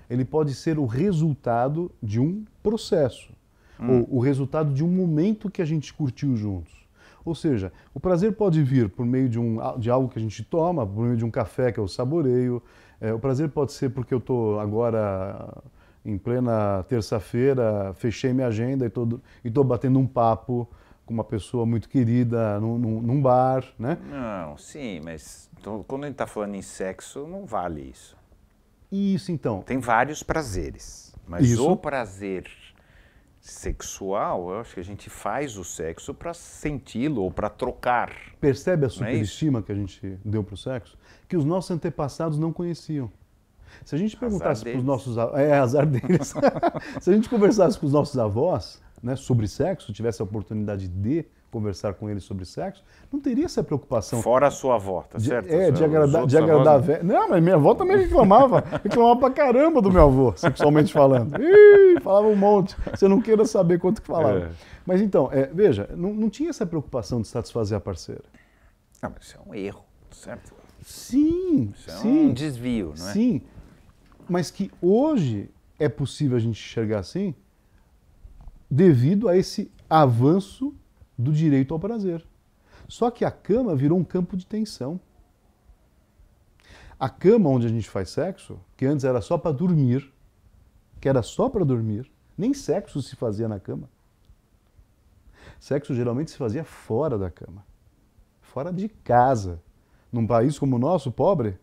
Ele pode ser o resultado de um processo. Hum. Ou o resultado de um momento que a gente curtiu juntos. Ou seja, o prazer pode vir por meio de, um, de algo que a gente toma, por meio de um café que eu saboreio. É, o prazer pode ser porque eu estou agora em plena terça-feira, fechei minha agenda e estou batendo um papo com uma pessoa muito querida num, num bar, né? Não, sim, mas tô, quando a gente está falando em sexo, não vale isso. Isso, então. Tem vários prazeres, mas isso. o prazer sexual, eu acho que a gente faz o sexo para senti-lo ou para trocar. Percebe a é superestima é que a gente deu para o sexo? Que os nossos antepassados não conheciam. Se a gente perguntasse para os nossos. É, azar deles. Se a gente conversasse com os nossos avós, né, sobre sexo, tivesse a oportunidade de conversar com ele sobre sexo, não teria essa preocupação. Fora a sua avó, tá certo? É, de, é, de agradar, de agradar a velha. Não, mas minha avó também reclamava. reclamava pra caramba do meu avô, sexualmente falando. Ih, falava um monte. Você não queira saber quanto que falava. É. Mas então, é, veja, não, não, tinha essa preocupação de satisfazer a parceira. Não, mas isso é um erro, certo? Sim, isso é um desvio, não é? Sim. Mas que hoje é possível a gente enxergar assim, devido a esse avanço do direito ao prazer. Só que a cama virou um campo de tensão. A cama onde a gente faz sexo, que antes era só para dormir, que era só para dormir, nem sexo se fazia na cama. Sexo geralmente se fazia fora da cama, fora de casa. Num país como o nosso, pobre,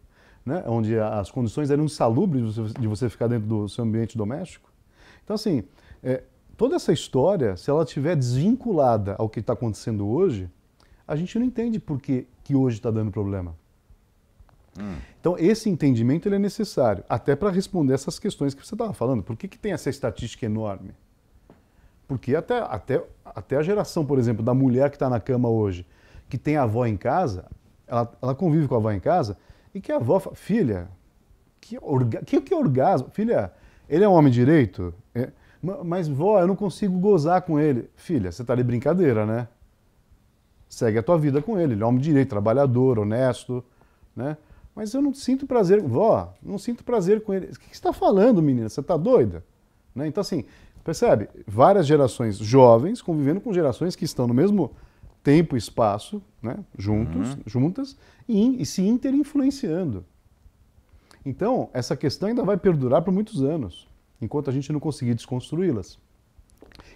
né, onde as condições eram insalubres de você ficar dentro do seu ambiente doméstico. Então, assim, é, toda essa história, se ela estiver desvinculada ao que está acontecendo hoje, a gente não entende por que, que hoje está dando problema. Hum. Então, esse entendimento ele é necessário, até para responder essas questões que você estava falando. Por que, que tem essa estatística enorme? Porque até, até, até a geração, por exemplo, da mulher que está na cama hoje, que tem a avó em casa, ela, ela convive com a avó em casa, e que a avó fala, filha, que, orga que, que orgasmo? Filha, ele é um homem direito? É. Mas vó, eu não consigo gozar com ele. Filha, você tá de brincadeira, né? Segue a tua vida com ele. Ele é homem de direito, trabalhador, honesto, né? Mas eu não sinto prazer, vó, não sinto prazer com ele. O que você está falando, menina? Você tá doida? Né? Então, assim, percebe? Várias gerações jovens convivendo com gerações que estão no mesmo tempo e espaço, né? juntos, uhum. juntas, e, e se interinfluenciando. Então, essa questão ainda vai perdurar por muitos anos enquanto a gente não conseguir desconstruí-las.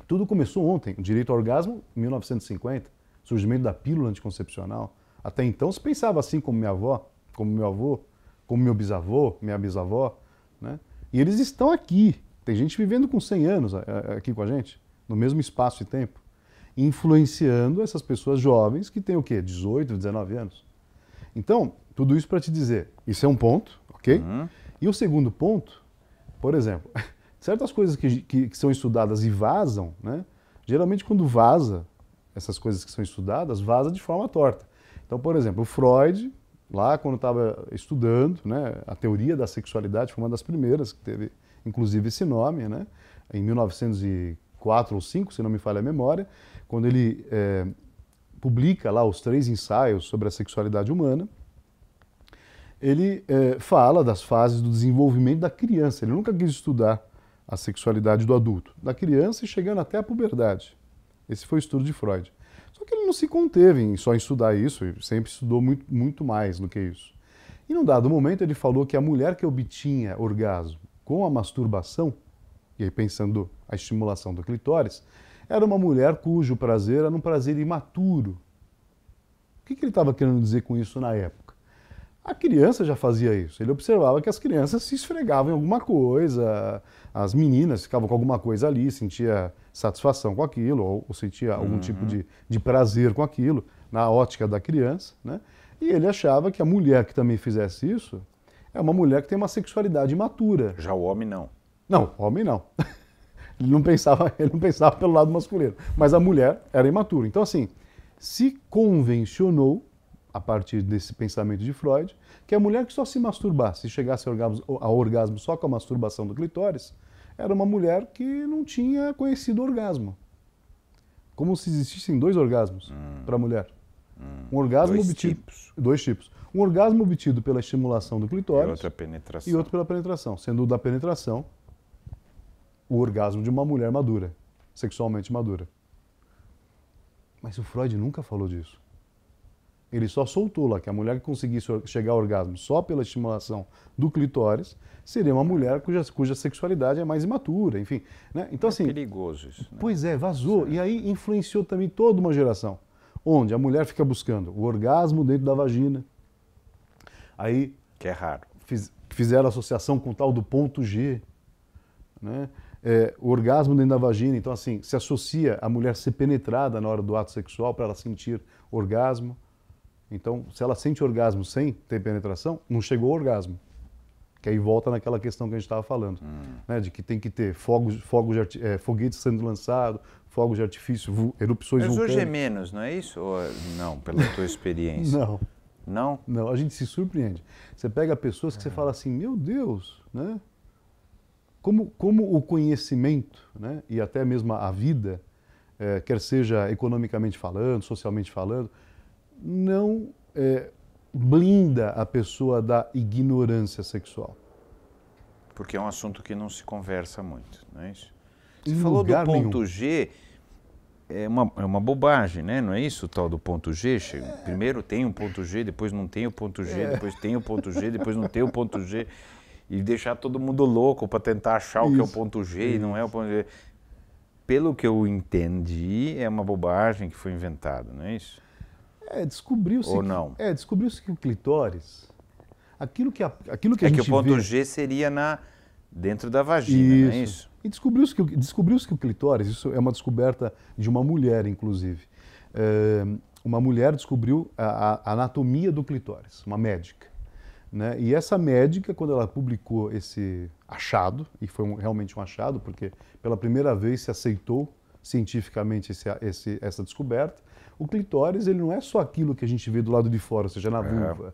Tudo começou ontem, o direito ao orgasmo, 1950, surgimento da pílula anticoncepcional. Até então se pensava assim como minha avó, como meu avô, como meu bisavô, minha bisavó, né? E eles estão aqui. Tem gente vivendo com 100 anos é, é, aqui com a gente, no mesmo espaço e tempo, influenciando essas pessoas jovens que têm o quê? 18, 19 anos. Então, tudo isso para te dizer, isso é um ponto, ok? Uhum. E o segundo ponto por exemplo, certas coisas que, que, que, são estudadas e vazam, né? geralmente quando vaza essas coisas que são estudadas, vaza de forma torta. Então, por exemplo, Freud, lá quando estava estudando né, a teoria da sexualidade, foi uma das primeiras que teve, inclusive, esse nome, né? em 1904 ou 5, se não me falha a memória, quando ele é, publica lá os três ensaios sobre a sexualidade humana, ele é, fala das fases do desenvolvimento da criança. Ele nunca quis estudar a sexualidade do adulto, da criança e chegando até a puberdade. Esse foi o estudo de Freud. Só que ele não se conteve em só estudar isso, ele sempre estudou muito, muito mais do que isso. E num dado momento ele falou que a mulher que obtinha orgasmo com a masturbação, e aí pensando a estimulação do clitóris, era uma mulher cujo prazer era um prazer imaturo. O que, que ele estava querendo dizer com isso na época? A criança já fazia isso. Ele observava que as crianças se esfregavam em alguma coisa, as meninas ficavam com alguma coisa ali, sentia satisfação com aquilo, ou, ou sentia algum uhum. tipo de, de prazer com aquilo, na ótica da criança. Né? E ele achava que a mulher que também fizesse isso é uma mulher que tem uma sexualidade imatura. Já o homem não. Não, homem não. ele não pensava, ele não pensava pelo lado masculino. Mas a mulher era imatura. Então, assim, se convencionou a partir desse pensamento de Freud, que a mulher que só se masturbasse e chegasse ao orgasmo, só com a masturbação do clitóris, era uma mulher que não tinha conhecido orgasmo. Como se existissem dois orgasmos hum. para a mulher. Hum. Um orgasmo dois obtido. Tipos. Dois tipos. Um orgasmo obtido pela estimulação do clitóris. E, penetração. e outro pela penetração. Sendo o da penetração o orgasmo de uma mulher madura, sexualmente madura. Mas o Freud nunca falou disso. Ele só soltou lá que a mulher que conseguisse chegar ao orgasmo só pela estimulação do clitóris seria uma mulher cuja, cuja sexualidade é mais imatura, enfim. Né? Então, é assim, perigoso isso. Né? Pois é, vazou. Certo. E aí influenciou também toda uma geração, onde a mulher fica buscando o orgasmo dentro da vagina. Aí. Que é raro. Fiz, fizeram associação com o tal do ponto G. Né? É, o orgasmo dentro da vagina, então assim, se associa a mulher ser penetrada na hora do ato sexual para ela sentir orgasmo. Então, se ela sente orgasmo sem ter penetração, não chegou ao orgasmo. Que aí volta naquela questão que a gente estava falando, hum. né? de que tem que ter fogos, é, foguetes sendo lançados, fogos de artifício, vu, erupções vulcânicas. Mas hoje é menos, não é isso? Ou, é, não, pela tua experiência? não. Não? Não, a gente se surpreende. Você pega pessoas que é. você fala assim, meu Deus, né? Como, como o conhecimento, né? e até mesmo a vida, é, quer seja economicamente falando, socialmente falando, não é, blinda a pessoa da ignorância sexual. Porque é um assunto que não se conversa muito, não é isso? Você em falou do ponto nenhum. G, é uma, é uma bobagem, né? Não é isso o tal do ponto G? Primeiro tem o um ponto G, depois não tem o ponto G, é. depois tem o ponto G, depois não tem o ponto G. E deixar todo mundo louco para tentar achar isso. o que é o ponto G isso. e não é o ponto G. Pelo que eu entendi, é uma bobagem que foi inventada, não é isso? É, descobriu-se. Ou que, não? É, descobriu-se que o clitóris. Aquilo que a, aquilo que é a gente. É que o ponto vê, G seria na, dentro da vagina, isso. não é isso? E descobriu-se que, descobriu que o clitóris, isso é uma descoberta de uma mulher, inclusive. É, uma mulher descobriu a, a, anatomia do clitóris, uma médica. Né? E essa médica, quando ela publicou esse achado, e foi um, realmente um achado, porque pela primeira vez se aceitou cientificamente esse, esse, essa descoberta, o clitóris ele não é só aquilo que a gente vê do lado de fora, ou seja, na é. vulva.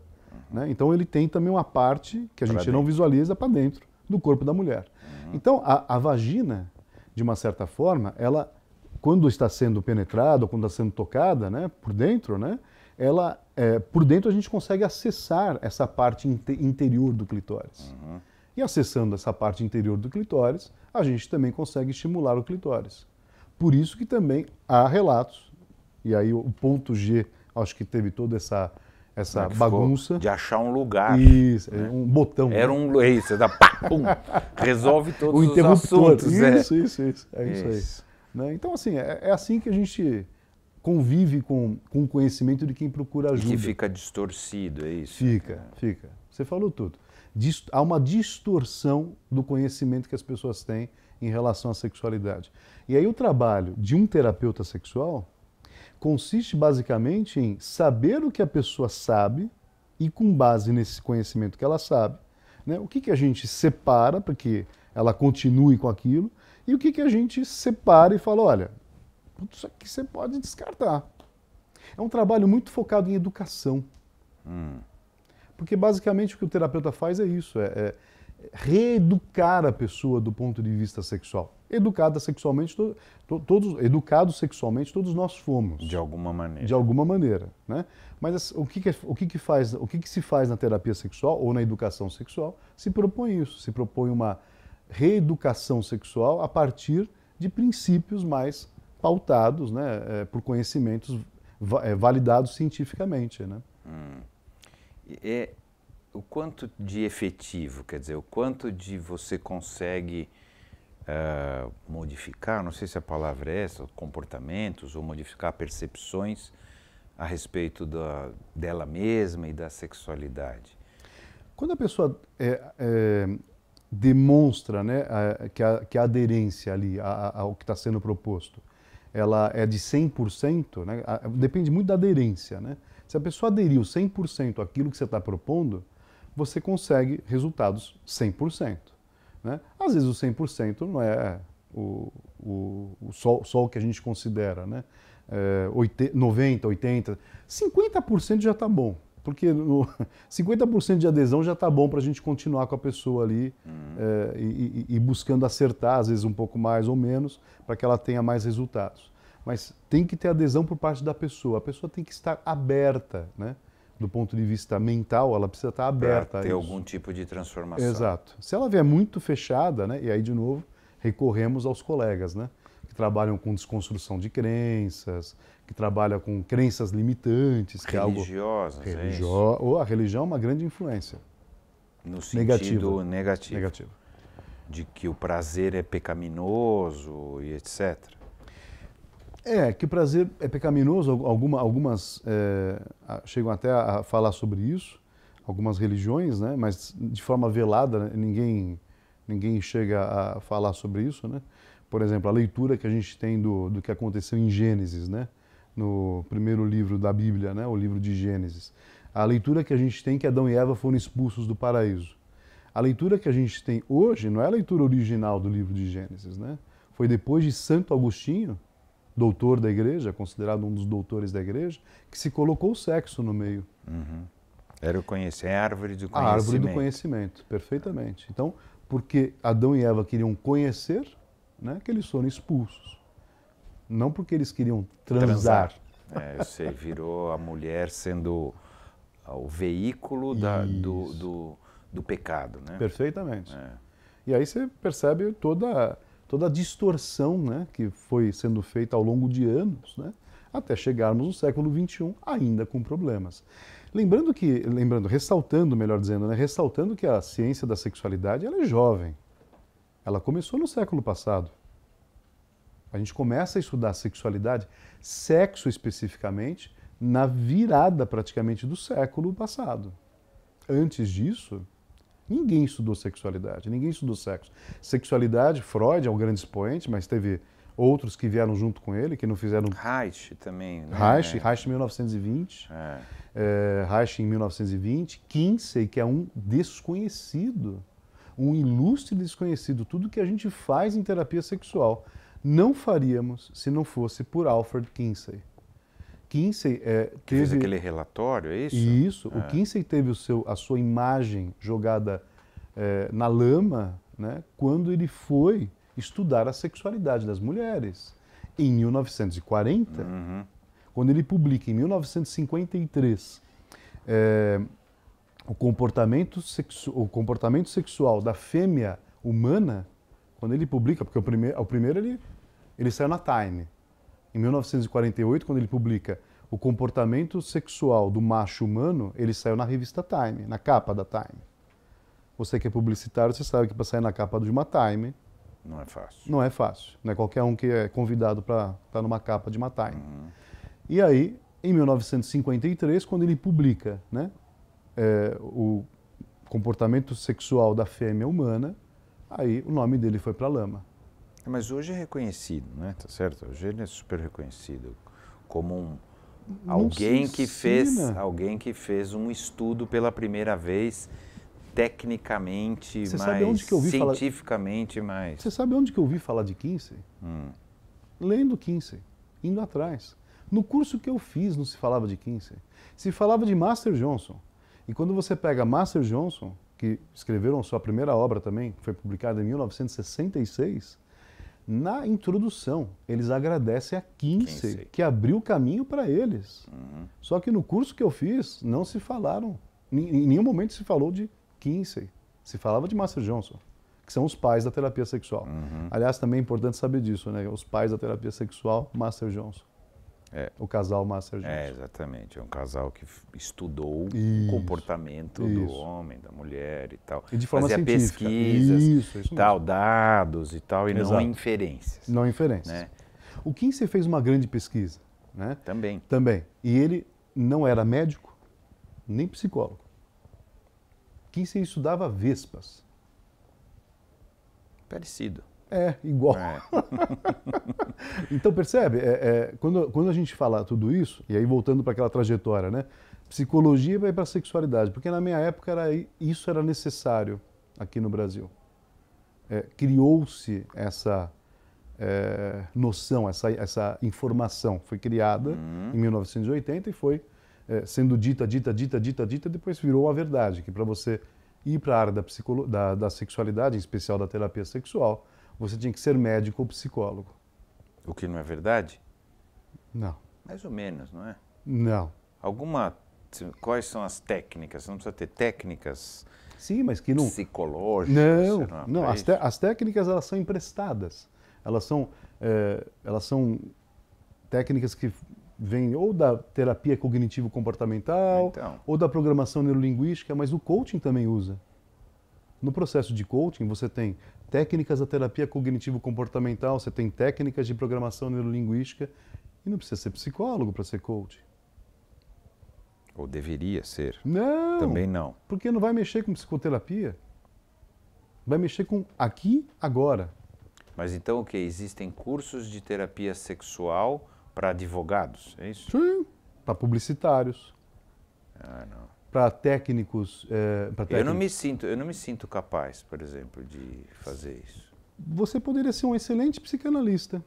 É. Né? Então ele tem também uma parte que a pra gente dentro. não visualiza para dentro do corpo da mulher. Uhum. Então a, a, vagina, de uma certa forma, ela quando está sendo penetrada, ou quando está sendo tocada, né, por dentro, né, ela é, por dentro a gente consegue acessar essa parte interior do clitóris. Uhum. E acessando essa parte interior do clitóris, a gente também consegue estimular o clitóris. Por isso que também há relatos e aí o ponto G, acho que teve toda essa essa é bagunça. De achar um lugar. Isso, é né? um botão. Era um. É isso, da pá, pum, resolve todos o interruptor. os assuntos. Né? Isso, isso, isso. É isso, isso aí. Né? Então, assim, é, é, assim que a gente convive com, com o conhecimento de quem procura ajuda. E que fica distorcido, é isso? Fica, fica. Você falou tudo. há uma distorção do conhecimento que as pessoas têm em relação à sexualidade. E aí o trabalho de um terapeuta sexual consiste basicamente em saber o que a pessoa sabe e, com base nesse conhecimento que ela sabe, né, o que, que a gente separa para que ela continue com aquilo e o que, que a gente separa e fala: olha, isso aqui você pode descartar. É um trabalho muito focado em educação. Hum. Porque basicamente o que o terapeuta faz é isso: é, é reeducar a pessoa do ponto de vista sexual. Educada sexualmente, to, to, todos, educados sexualmente, todos nós fomos. De alguma maneira. De alguma maneira, né? Mas assim, o que, que é, o que, que faz, o que, que se faz na terapia sexual ou na educação sexual? Se propõe isso, se propõe uma reeducação sexual a partir de princípios mais pautados, né, é, por conhecimentos é, validados cientificamente, né? Hum. É, o quanto de efetivo, quer dizer, o quanto de você consegue uh, modificar, não sei se a palavra é essa, comportamentos ou modificar percepções a respeito da, dela mesma e da sexualidade. Quando a pessoa é, é, demonstra né, a, que, a, que, a, aderência ali ao que está sendo proposto, ela é de 100%, né? depende muito da aderência. Né? Se a pessoa aderiu 100% àquilo que você está propondo, você consegue resultados 100%. Né? Às vezes o 100% não é, é o, o, o só, só, o que a gente considera, né? É, 80, 90, 80, 50% já está bom, porque no, 50% de adesão já está bom para a gente continuar com a pessoa ali uhum. é, e, e, e buscando acertar, às vezes um pouco mais ou menos, para que ela tenha mais resultados. Mas tem que ter adesão por parte da pessoa, a pessoa tem que estar aberta, né? do ponto de vista mental, ela precisa estar aberta. ter algum tipo de transformação. Exato. Se ela vier muito fechada, né? E aí, de novo, recorremos aos colegas, né? Que trabalham com desconstrução de crenças, que trabalham com crenças limitantes. É Religiosas, é algo... Religio... É Ou a religião é uma grande influência. No sentido negativo. Né? negativo. Negativo. De que o prazer é pecaminoso e etc. É, que o prazer é pecaminoso, alguma, algumas é, chegam até a falar sobre isso, algumas religiões, né? mas de forma velada, né? ninguém, ninguém chega a falar sobre isso. Né? Por exemplo, a leitura que a gente tem do, do que aconteceu em Gênesis, né? no primeiro livro da Bíblia, né? o livro de Gênesis. A leitura que a gente tem que Adão e Eva foram expulsos do paraíso. A leitura que a gente tem hoje não é a leitura original do livro de Gênesis, né? Foi depois de Santo Agostinho doutor da igreja, considerado um dos doutores da igreja, que se colocou o sexo no meio. Uhum. Era o conhecer, é a árvore do conhecimento. A árvore do conhecimento, perfeitamente. Então, porque Adão e Eva queriam conhecer, né, que eles foram expulsos. Não porque eles queriam transar. transar. É, você virou a mulher sendo o veículo da, do, do, do, pecado, né? Perfeitamente. É. E aí você percebe toda toda a distorção né, que foi sendo feita ao longo de anos, né, até chegarmos no século XXI ainda com problemas. Lembrando que, lembrando, ressaltando, melhor dizendo, né, ressaltando que a ciência da sexualidade ela é jovem. Ela começou no século passado. A gente começa a estudar sexualidade, sexo especificamente, na virada praticamente do século passado. Antes disso, Ninguém estudou sexualidade, ninguém estudou sexo. Sexualidade, Freud é um grande expoente, mas teve outros que vieram junto com ele, que não fizeram... Reich também. Né? Reich, Reich em 1920. É. É, Reich em 1920. Kinsey, que é um desconhecido, um ilustre desconhecido. Tudo que a gente faz em terapia sexual não faríamos se não fosse por Alfred Kinsey. Kinsey é, teve fez aquele relatório, é isso? Isso. É. O ah. Kinsey teve o seu, a sua imagem jogada é, na lama, né, quando ele foi estudar a sexualidade das mulheres em 1940, uhum. quando ele publica em 1953 eh, o comportamento, sexu o comportamento sexual da fêmea humana, quando ele publica, porque o, primeiro, o primeiro ele, ele saiu na Time, em 1948, quando ele publica O Comportamento Sexual do Macho Humano, ele saiu na revista Time, na capa da Time. Você que é publicitário, você sabe que para sair na capa de uma Time. Não é fácil. Não é fácil. Não é qualquer um que é convidado para estar tá numa capa de uma Time. Uhum. E aí, em 1953, quando ele publica né, é, o comportamento sexual da fêmea humana, aí o nome dele foi para lama. É, mas hoje é reconhecido, né? Tá certo? Hoje ele é super reconhecido como um, alguém que fez, alguém que fez um estudo pela primeira vez tecnicamente Você mais, sabe onde que eu cientificamente falar... mais. Você sabe onde que eu ouvi falar de Kinsey? Hum. Lendo Kinsey, indo atrás. No curso que eu fiz não se falava de Kinsey, se falava de Master Johnson. E quando você pega Master Johnson, que escreveram sua primeira obra também, foi publicada em 1966, na introdução, eles agradecem a Kinsey, Kinsey. que abriu o caminho para eles. Uhum. Só que no curso que eu fiz, não se falaram, em nenhum momento se falou de Kinsey. Se falava de Master Johnson, que são os pais da terapia sexual. Uhum. Aliás, também é importante saber disso, né? Os pais da terapia sexual, Master Johnson. É. O casal Master Johnson. É, exatamente. É um casal que estudou isso, o comportamento isso. do homem, da mulher e tal. E de forma Fazia científica. pesquisas, isso, isso tal, dados e tal, e Exato. não inferências. Não inferências. Né? O Kinsey fez uma grande pesquisa. Né? Também. Também. E ele não era médico, nem psicólogo. Kinsey estudava vespas. Parecido. É, igual. É. então, percebe? É, é, quando, quando a gente fala tudo isso, e aí voltando para aquela trajetória, né? Psicologia vai para sexualidade, porque na minha época era, isso era necessário aqui no Brasil. É, criou-se essa é, noção, essa, essa informação. Foi criada uhum. em 1980 e foi é, sendo dita, dita, dita, dita, dita, depois virou a verdade, que para você ir para a área da, da, da sexualidade, em especial da terapia sexual, você tinha que ser médico ou psicólogo. O que não é verdade? Não. Mais ou menos, não é? Não. Alguma. Quais são as técnicas? Você não precisa ter técnicas. Sim, mas que não. Psicológicas. Não, não, não as, te... as, técnicas elas são emprestadas. Elas são, é... elas são técnicas que vêm ou da terapia cognitivo-comportamental então. ou da programação neurolinguística, mas o coaching também usa. No processo de coaching, você tem Técnicas da terapia cognitivo-comportamental, você tem técnicas de programação neurolinguística e não precisa ser psicólogo para ser coach. Ou deveria ser. Não. Também não. Porque não vai mexer com psicoterapia. Vai mexer com aqui, agora. Mas então o que? Existem cursos de terapia sexual para advogados, é isso? Sim, para publicitários. Ah, não para técnicos. É, para técnicos. Eu não me sinto, eu não me sinto capaz, por exemplo, de fazer isso. Você poderia ser um excelente psicanalista.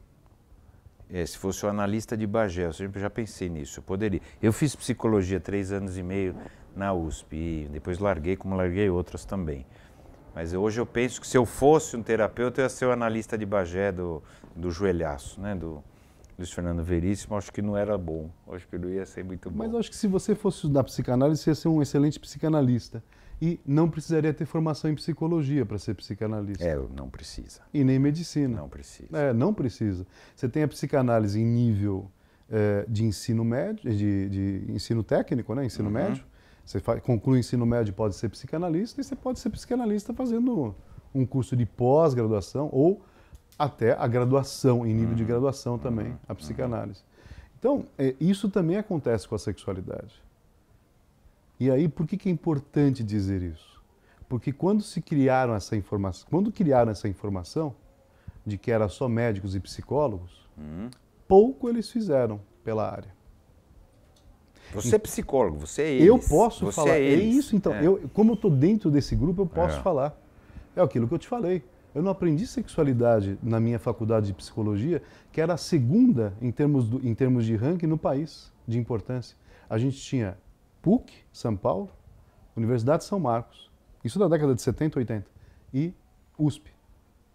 É, se fosse o um analista de Bagé, eu sempre já pensei nisso, eu poderia. Eu fiz psicologia três anos e meio na USP e depois larguei, como larguei outras também. Mas hoje eu penso que se eu fosse um terapeuta, eu ia ser o analista de Bagé do, do joelhaço, né? Do, Luiz Fernando Veríssimo, acho que não era bom. Acho que não ia ser muito bom. Mas acho que se você fosse estudar psicanálise, você ia ser um excelente psicanalista. E não precisaria ter formação em psicologia para ser psicanalista. É, não precisa. E nem medicina. Não precisa. É, não precisa. Você tem a psicanálise em nível é, de ensino médio, de, de, ensino técnico, né? Ensino uhum. médio. Você faz, conclui o ensino médio, pode ser psicanalista, e você pode ser psicanalista fazendo um curso de pós-graduação ou até a graduação, em nível uhum. de graduação também, uhum. a uhum. psicanálise. Então, é, isso também acontece com a sexualidade. E aí, por que, que é importante dizer isso? Porque quando se criaram essa informação, quando criaram essa informação de que era só médicos e psicólogos, uhum. pouco eles fizeram pela área. Você é então, psicólogo, você é eles. Eu posso você falar. É, é eles. é isso, então. É. Eu, como eu estou dentro desse grupo, eu posso é. falar. É aquilo que eu te falei. Eu não aprendi sexualidade na minha faculdade de psicologia, que era a segunda em termos, do, em termos de ranking no país, de importância. A gente tinha PUC, São Paulo, Universidade de São Marcos, isso da década de 70, 80, e USP,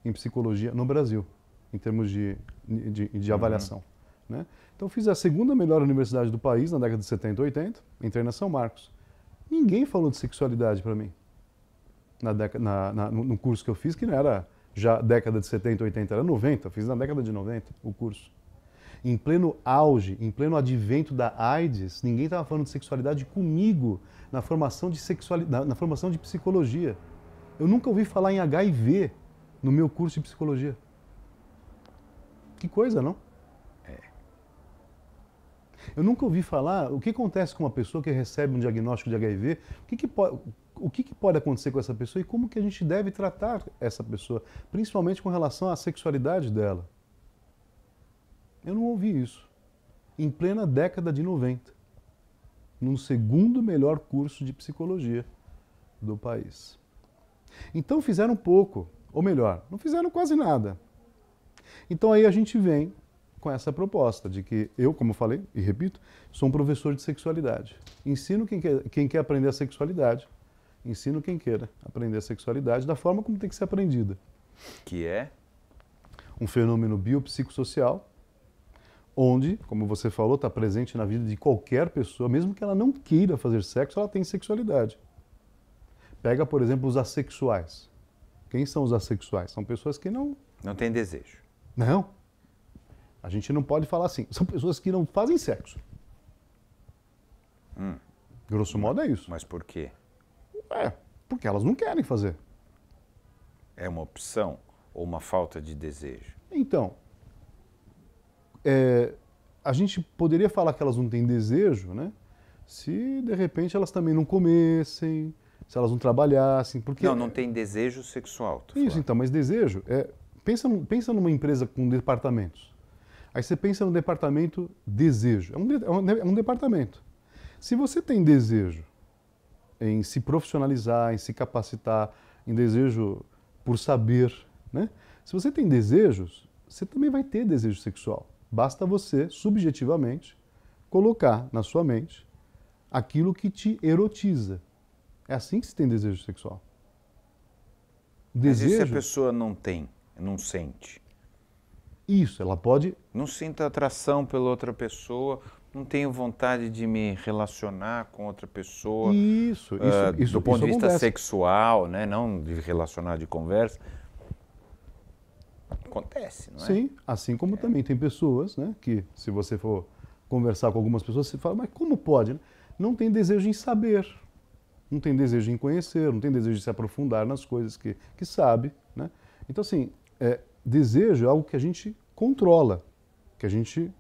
em psicologia, no Brasil, em termos de, de, de uhum. avaliação. Uhum. Né? Então, fiz a segunda melhor universidade do país na década de 70, 80, entrei na São Marcos. Ninguém falou de sexualidade para mim na, na, na, no curso que eu fiz, que não era já década de 70, 80, era 90, eu fiz na década de 90 o curso. Em pleno auge, em pleno advento da AIDS, ninguém estava falando de sexualidade comigo na formação de sexualidade, na formação de psicologia. Eu nunca ouvi falar em HIV no meu curso de psicologia. Que coisa, não? É. Eu nunca ouvi falar o que acontece com uma pessoa que recebe um diagnóstico de HIV. O que, que pode, o que, que, pode acontecer com essa pessoa e como que a gente deve tratar essa pessoa, principalmente com relação à sexualidade dela. Eu não ouvi isso. Em plena década de 90, num segundo melhor curso de psicologia do país. Então fizeram pouco, ou melhor, não fizeram quase nada. Então aí a gente vem com essa proposta de que eu, como falei e repito, sou um professor de sexualidade. Ensino quem quer, quem quer aprender a sexualidade Ensino quem queira aprender a sexualidade da forma como tem que ser aprendida. Que é? Um fenômeno biopsicossocial, onde, como você falou, está presente na vida de qualquer pessoa, mesmo que ela não queira fazer sexo, ela tem sexualidade. Pega, por exemplo, os assexuais. Quem são os assexuais? São pessoas que não. Não têm desejo. Não. A gente não pode falar assim. São pessoas que não fazem sexo. Hum. Grosso modo é isso. Mas por quê? É, porque elas não querem fazer. É uma opção ou uma falta de desejo? Então, é, a gente poderia falar que elas não têm desejo, né? Se de repente elas também não comessem, se elas não trabalhassem, porque não, não tem desejo sexual. Isso falando. então, mas desejo é pensa, pensa numa empresa com departamentos. Aí você pensa no departamento desejo, é um, é um, é um departamento. Se você tem desejo em se profissionalizar, em se capacitar, em desejo por saber. Né? Se você tem desejos, você também vai ter desejo sexual. Basta você, subjetivamente, colocar na sua mente aquilo que te erotiza. É assim que se tem desejo sexual. Desejo... Mas e se a pessoa não tem, não sente? Isso, ela pode. Não sinta atração pela outra pessoa não tenho vontade de me relacionar com outra pessoa. Isso, ah, isso, uh, isso Do ponto isso de vista acontece. sexual, né? não de relacionar de conversa. Acontece, não é? Sim, assim como é. também tem pessoas né, que, se você for conversar com algumas pessoas, você fala, mas como pode? Né? Não tem desejo em saber, não tem desejo em conhecer, não tem desejo de se aprofundar nas coisas que, que sabe. Né? Então, assim, é, desejo é algo que a gente controla, que a gente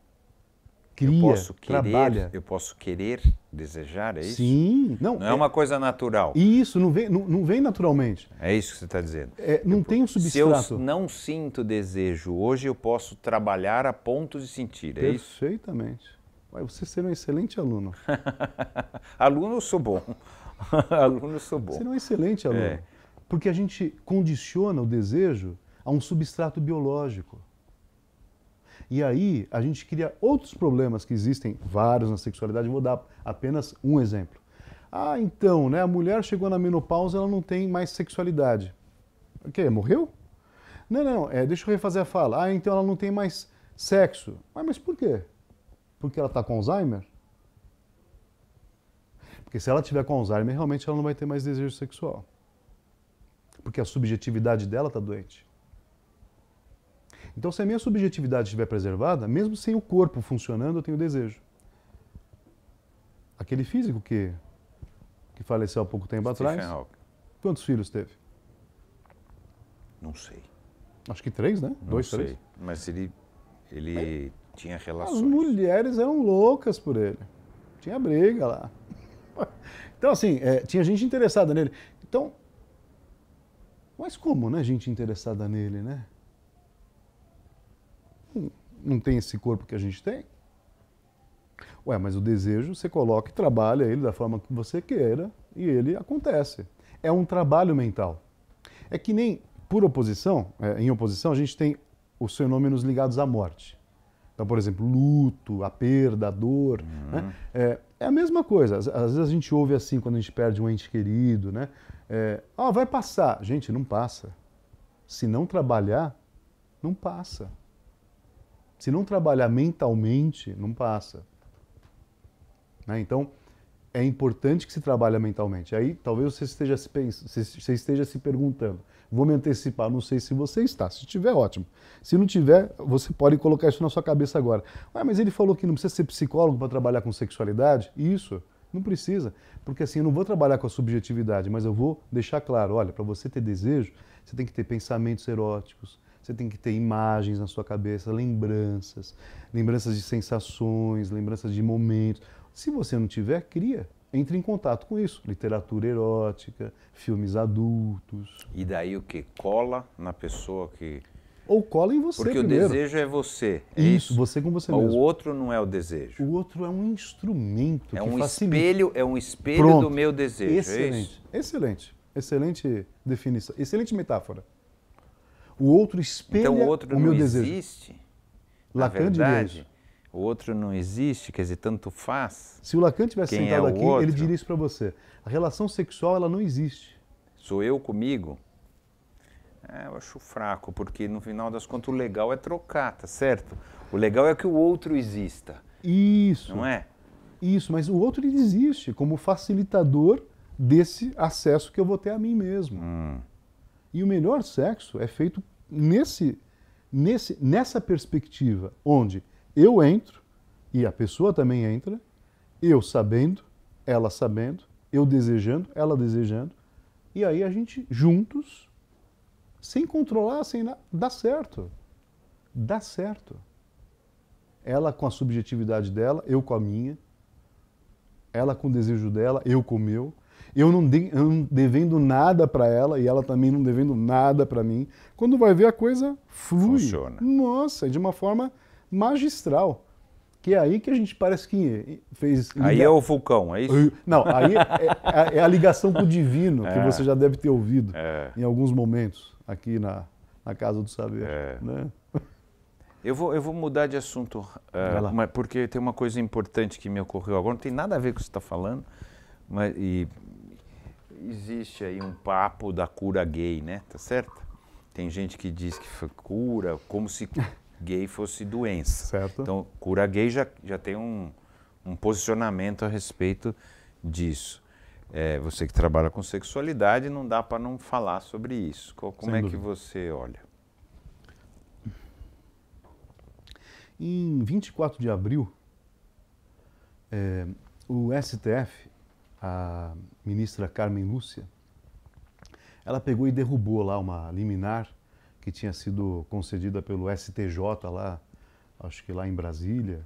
cria, eu posso querer, trabalha. Eu posso querer, desejar, é isso? Sim. Não, não é, é uma coisa natural. Isso, não vem, não, não vem naturalmente. É isso que você está dizendo. É, não eu, tem um substrato. Se eu não sinto desejo hoje, eu posso trabalhar a ponto de sentir, é Perfeitamente. isso? Perfeitamente. você ser um excelente aluno. aluno eu sou bom. aluno eu sou bom. Você é um excelente é. aluno. É. Porque a gente condiciona o desejo a um substrato biológico. E aí a gente cria outros problemas que existem, vários na sexualidade, vou dar apenas um exemplo. Ah, então, né, a mulher chegou na menopausa, ela não tem mais sexualidade. O quê? Morreu? Não, não, é, deixa eu refazer a fala. Ah, então ela não tem mais sexo. Ah, mas por quê? Porque ela está com Alzheimer? Porque se ela tiver com Alzheimer, realmente ela não vai ter mais desejo sexual. Porque a subjetividade dela está doente. Então, se a minha subjetividade estiver preservada, mesmo sem o corpo funcionando, eu tenho desejo. Aquele físico que, que faleceu há pouco tempo Stephen atrás. Hawking. Quantos filhos teve? Não sei. Acho que três, né? Não Dois, sei. três. Mas ele, ele é. tinha relações. As mulheres eram loucas por ele. Tinha briga lá. Então, assim, é, tinha gente interessada nele. Então, mas como, né? Gente interessada nele, né? não, tem esse corpo que a gente tem. Ué, mas o desejo você coloca e trabalha ele da forma que você queira e ele acontece. É um trabalho mental. É que nem por oposição, é, em oposição, a gente tem os fenômenos ligados à morte. Então, por exemplo, luto, a perda, a dor. Uhum. Né? É, é, a mesma coisa. Às, às, vezes a gente ouve assim quando a gente perde um ente querido, né? É, oh, vai passar. Gente, não passa. Se não trabalhar, não passa. Se não trabalhar mentalmente, não passa. Né? Então, é importante que se trabalhe mentalmente. Aí, talvez você esteja, se, você esteja se perguntando. Vou me antecipar, não sei se você está. Se tiver, ótimo. Se não tiver, você pode colocar isso na sua cabeça agora. Ah, mas ele falou que não precisa ser psicólogo para trabalhar com sexualidade? Isso. Não precisa, porque assim, eu não vou trabalhar com a subjetividade, mas eu vou deixar claro, olha, para você ter desejo, você tem que ter pensamentos eróticos, você tem que ter imagens na sua cabeça, lembranças, lembranças de sensações, lembranças de momentos. Se você não tiver, cria. Entre em contato com isso. Literatura erótica, filmes adultos. E daí o que? Cola na pessoa que. Ou cola em você. Porque primeiro. o desejo é você. É isso, isso, você com você o mesmo. O outro não é o desejo. O outro é um instrumento. É um facilita. espelho, é um espelho Pronto. do meu desejo. É excelente, é excelente, excelente definição, excelente metáfora. O outro espelha então, o, outro o meu desejo. Então, o outro não existe. Lacan verdade, diria isso. O outro não existe, quer dizer, tanto faz. Se o Lacan tivesse Quem é sentado é aqui, outro? ele diria isso para você. A relação sexual, ela não existe. Sou eu comigo? É, eu acho fraco, porque no final das contas o legal é trocar, tá certo? O legal é que o outro exista. Isso. Não é? Isso, mas o outro ele existe como facilitador desse acesso que eu vou ter a mim mesmo. Hum. E o melhor sexo é feito nesse, nesse, nessa perspectiva, onde eu entro e a pessoa também entra, eu sabendo, ela sabendo, eu desejando, ela desejando, e aí a gente juntos, sem controlar, sem dá certo. Dá certo. Ela com a subjetividade dela, eu com a minha, ela com o desejo dela, eu com o meu eu não, de, eu não devendo nada para ela e ela também não devendo nada para mim. Quando vai ver, a coisa flui. Funciona. Nossa, de uma forma magistral. Que é aí que a gente parece que fez. Aí é o vulcão, é isso? Não, aí é, é, é, a ligação com o divino, que é. você já deve ter ouvido é. em alguns momentos aqui na, na Casa do Saber. Né? Eu vou, eu vou mudar de assunto, uh, porque tem uma coisa importante que me ocorreu agora, não tem nada a ver com o que você está falando, mas, e existe aí um papo da cura gay, né? Tá certo? Tem gente que diz que cura, como se gay fosse doença. Certo. Então, cura gay já, já tem um, um posicionamento a respeito disso. É, você que trabalha com sexualidade, não dá para não falar sobre isso. Como Sem é dúvida. que você olha? Em 24 de abril, é, o STF a ministra Carmen Lúcia, ela pegou e derrubou lá uma liminar que tinha sido concedida pelo STJ lá, acho que lá em Brasília,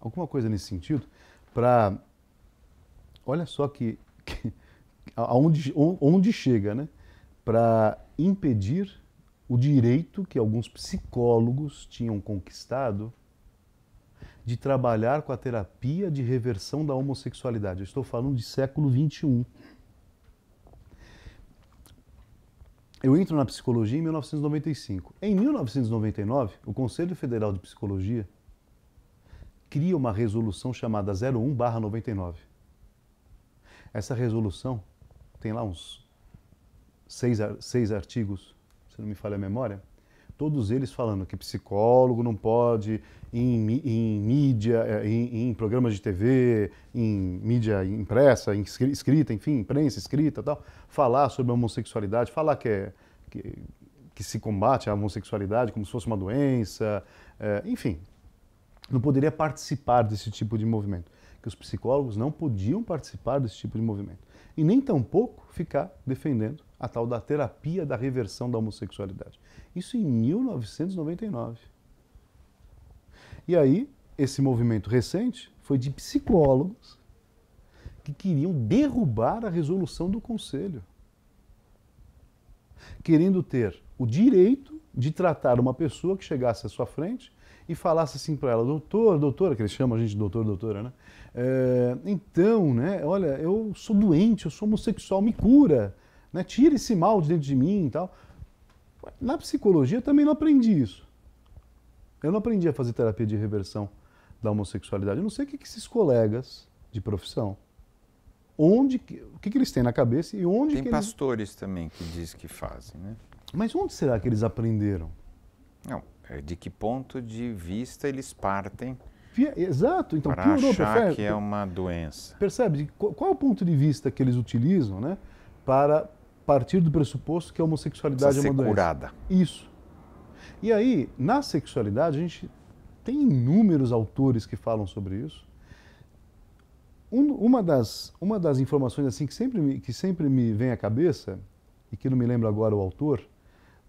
alguma coisa nesse sentido, para olha só que, que aonde onde chega, né? Para impedir o direito que alguns psicólogos tinham conquistado de trabalhar com a terapia de reversão da homossexualidade. Eu estou falando de século XXI. Eu entro na psicologia em 1995. Em 1999, o Conselho Federal de Psicologia cria uma resolução chamada 01/99. Essa resolução tem lá uns seis, seis artigos, se não me falha a memória, todos eles falando que psicólogo não pode, em, em mídia, eh, em, em, programas de TV, em mídia impressa, em escrita, enfim, imprensa, escrita tal, falar sobre a homossexualidade, falar que, é, que, que se combate a homossexualidade como se fosse uma doença, é, enfim, não poderia participar desse tipo de movimento, que os psicólogos não podiam participar desse tipo de movimento e nem tampouco ficar defendendo a tal da terapia da reversão da homossexualidade. Isso em 1999. E aí, esse movimento recente foi de psicólogos que queriam derrubar a resolução do conselho, querendo ter o direito de tratar uma pessoa que chegasse à sua frente e falasse assim para ela, doutor, doutora, que eles chamam a gente de doutor, doutora, né? É, então, né, olha, eu sou doente, eu sou homossexual, me cura, né? Tira esse mal de dentro de mim e tal. Na psicologia eu também não aprendi isso. Eu não aprendi a fazer terapia de reversão da homossexualidade. Eu não sei o que, que esses colegas de profissão onde que, o que, que, eles têm na cabeça e onde tem pastores eles... também que diz que fazem né mas onde será que eles aprenderam não é, de que ponto de vista eles partem Exato, então para piorou, achar que é uma doença. Percebe? Qual é o ponto de vista que eles utilizam né, para partir do pressuposto que a homossexualidade é Precisa é uma doença? curada. Isso. E aí, na sexualidade, a gente tem inúmeros autores que falam sobre isso. Um, uma, das, uma das informações assim que sempre, me, que sempre me vem à cabeça, e que não me lembro agora o autor,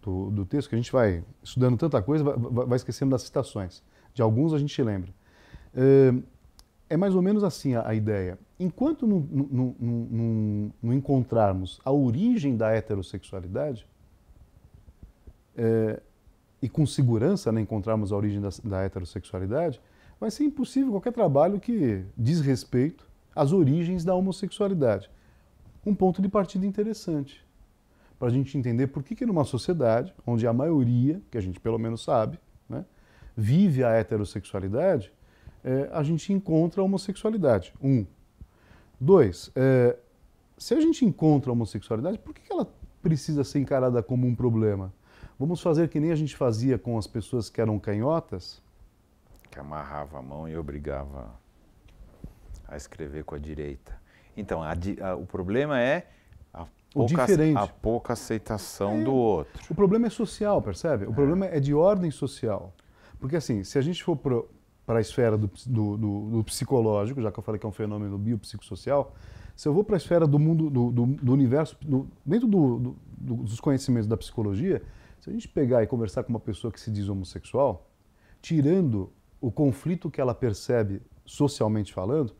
do, do texto, que a gente vai estudando tanta coisa, vai, vai, esquecendo das citações. De alguns a gente lembra. É, é mais ou menos assim a, a ideia. Enquanto não, encontrarmos a origem da heterossexualidade, é, e com segurança né, encontrarmos a origem da, da, heterossexualidade, vai ser impossível qualquer trabalho que diz respeito às origens da homossexualidade. Um ponto de partida interessante para a gente entender por que, que numa sociedade onde a maioria, que a gente pelo menos sabe, né, vive a heterossexualidade, é, a gente encontra a homossexualidade. Um. Dois, é, se a gente encontra a homossexualidade, por que, que ela precisa ser encarada como um problema? Vamos fazer que nem a gente fazia com as pessoas que eram canhotas? Que amarrava a mão e obrigava a escrever com a direita. Então, a, a, o problema é pouca, diferente. A pouca aceitação é. do outro. O problema é social, percebe? O é. problema é de ordem social. Porque, assim, se a gente for para a esfera do, do, do, do, psicológico, já que eu falei que é um fenômeno biopsicossocial, se eu vou para a esfera do mundo, do, universo, dentro dos conhecimentos da psicologia, se a gente pegar e conversar com uma pessoa que se diz homossexual, tirando o conflito que ela percebe socialmente falando,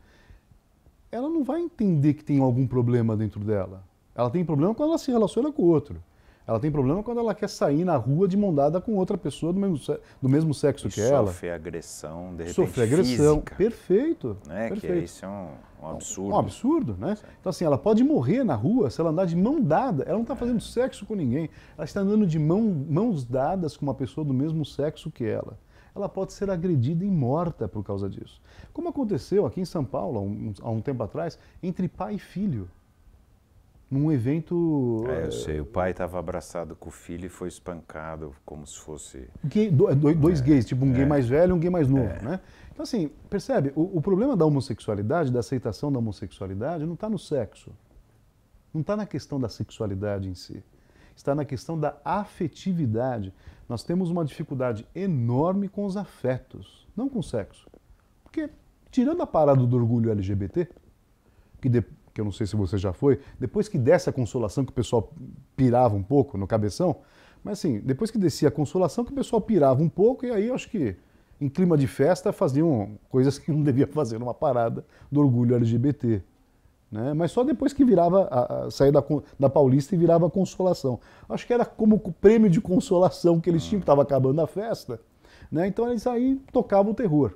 ela não vai entender que tem algum problema dentro dela. Ela tem problema quando ela se relaciona com o outro. Ela tem problema quando ela quer sair na rua de mão dada com outra pessoa do mesmo, sexo, do mesmo sexo e que sofre ela. Sofre agressão, de repente. Sofre agressão. Física, Perfeito. Né? Perfeito. Que isso é um, é um, absurdo. Um absurdo, né? Certo. Então, assim, ela pode morrer na rua se ela andar de mão dada. Ela não está é. fazendo sexo com ninguém. Ela está andando de mão, mãos dadas com uma pessoa do mesmo sexo que ela. Ela pode ser agredida e morta por causa disso. Como aconteceu aqui em São Paulo, um, há um tempo atrás, entre pai e filho num evento. É, eu eh, sei. O pai estava abraçado com o filho e foi espancado como se fosse. Gay, eh, dois é, gays, tipo um é, gay mais velho e um gay mais novo, é. né? Então, assim, percebe? O, o, problema da homossexualidade, da aceitação da homossexualidade, não está no sexo. Não está na questão da sexualidade em si. Está na questão da afetividade. Nós temos uma dificuldade enorme com os afetos, não com o sexo. Porque, tirando a parada do orgulho LGBT, que depois que eu não sei se você já foi, depois que desce a consolação, que o pessoal pirava um pouco no cabeção, mas assim, depois que descia a consolação, que o pessoal pirava um pouco, e aí eu acho que em clima de festa faziam coisas que não devia fazer numa parada do orgulho LGBT. Né? Mas só depois que virava a, a sair da, da Paulista e virava a consolação. Acho que era como o prêmio de consolação que eles tinham, que estava acabando a festa. Né? Então eles aí tocavam o terror.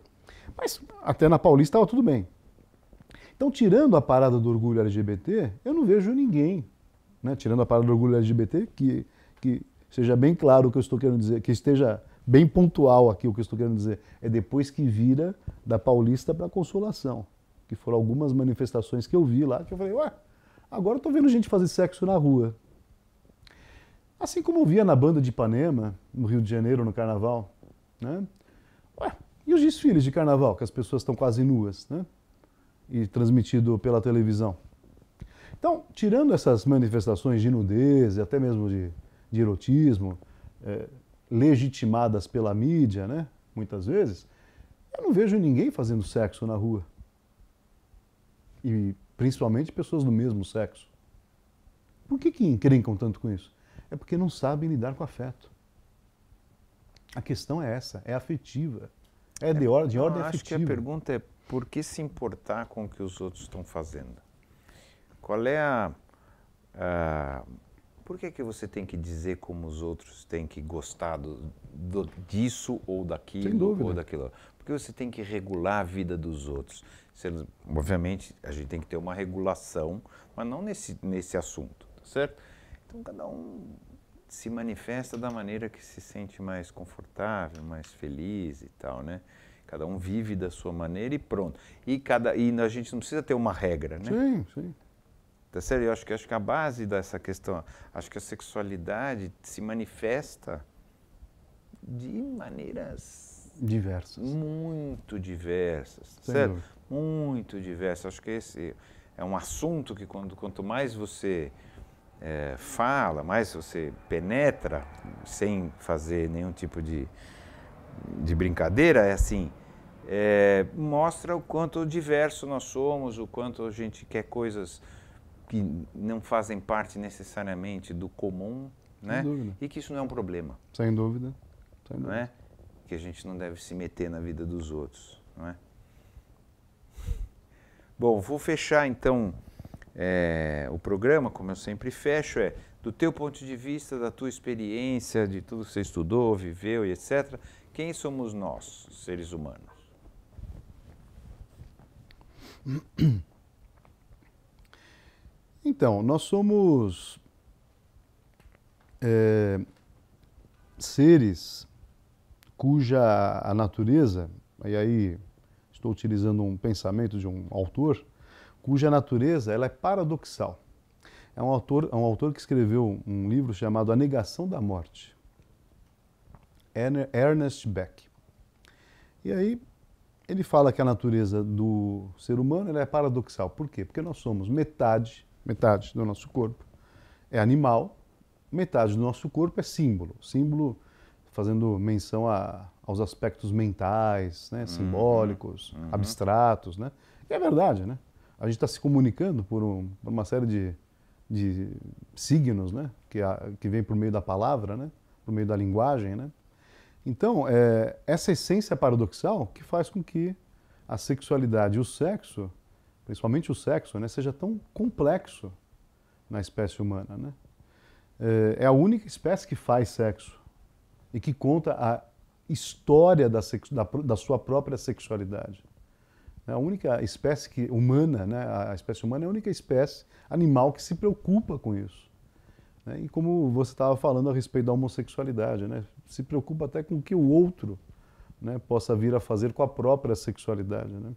Mas até na Paulista estava tudo bem. Então, tirando a parada do orgulho LGBT, eu não vejo ninguém, né? tirando a parada do orgulho LGBT, que, que seja bem claro o que eu estou querendo dizer, que esteja bem pontual aqui o que eu estou querendo dizer, é depois que vira da Paulista para a Consolação, que foram algumas manifestações que eu vi lá, que eu falei, ué, agora eu estou vendo gente fazer sexo na rua. Assim como eu via na banda de Ipanema, no Rio de Janeiro, no Carnaval, né? Ué, e os desfiles de Carnaval, que as pessoas estão quase nuas, né? e transmitido pela televisão. Então, tirando essas manifestações de nudez e até mesmo de, de erotismo, é, legitimadas pela mídia, né, muitas vezes, eu não vejo ninguém fazendo sexo na rua. E principalmente pessoas do mesmo sexo. Por que, que encrencam tanto com isso? É porque não sabem lidar com afeto. A questão é essa, é afetiva. É, é de, or de ordem afetiva. Acho que a pergunta é por que se importar com o que os outros estão fazendo? Qual é a. a por que, é que você tem que dizer como os outros têm que gostar do, do, disso ou daquilo ou daquilo? Porque você tem que regular a vida dos outros. Você, obviamente, a gente tem que ter uma regulação, mas não nesse, nesse assunto, tá certo? Então, cada um se manifesta da maneira que se sente mais confortável, mais feliz e tal, né? Cada um vive da sua maneira e pronto. E, cada, e a gente não precisa ter uma regra, né? Sim, sim. Tá certo? Eu acho que, acho que a base dessa questão, acho que a sexualidade se manifesta de maneiras diversas. Muito diversas, tá certo? Muito diversas. Acho que esse é um assunto que quando, quanto mais você é, fala, mais você penetra sem fazer nenhum tipo de de brincadeira é assim, é, mostra o quanto diverso nós somos, o quanto a gente quer coisas que não fazem parte necessariamente do comum, né? E que isso não é um problema. Sem dúvida. Sem dúvida. Não é? Que a gente não deve se meter na vida dos outros, não é? Bom, vou fechar então é, o programa, como eu sempre fecho, é do teu ponto de vista, da tua experiência, de tudo que você estudou, viveu e etc. Quem somos nós, seres humanos? Então, nós somos é, seres cuja a natureza, e aí estou utilizando um pensamento de um autor, cuja natureza ela é paradoxal. É um autor, é um autor que escreveu um livro chamado A Negação da Morte. Ernest Beck. E aí ele fala que a natureza do ser humano é paradoxal. Por quê? Porque nós somos metade, metade do nosso corpo é animal, metade do nosso corpo é símbolo. Símbolo fazendo menção a, aos aspectos mentais, né? Uhum, simbólicos, uhum. abstratos. Né? E é verdade, né? A gente está se comunicando por, um, por, uma série de, de signos, né? Que, a, que vem por meio da palavra, né? Por meio da linguagem, né? Então, é, essa essência paradoxal que faz com que a sexualidade e o sexo, principalmente o sexo, né, seja tão complexo na espécie humana. Né? É, é a única espécie que faz sexo e que conta a história da, da, da sua própria sexualidade. É a única espécie que, humana, né, a espécie humana é a única espécie animal que se preocupa com isso. Né? E como você estava falando a respeito da homossexualidade, né? se preocupa até com o que o outro né, possa vir a fazer com a própria sexualidade. Né?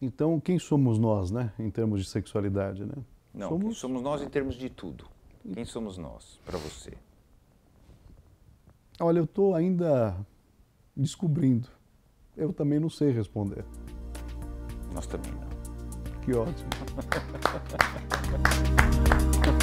Então, quem somos nós né, em termos de sexualidade? Né? Não, somos... quem somos nós em termos de tudo? Quem somos nós para você? Olha, eu estou ainda descobrindo. Eu também não sei responder. Nós também não. Que ótimo.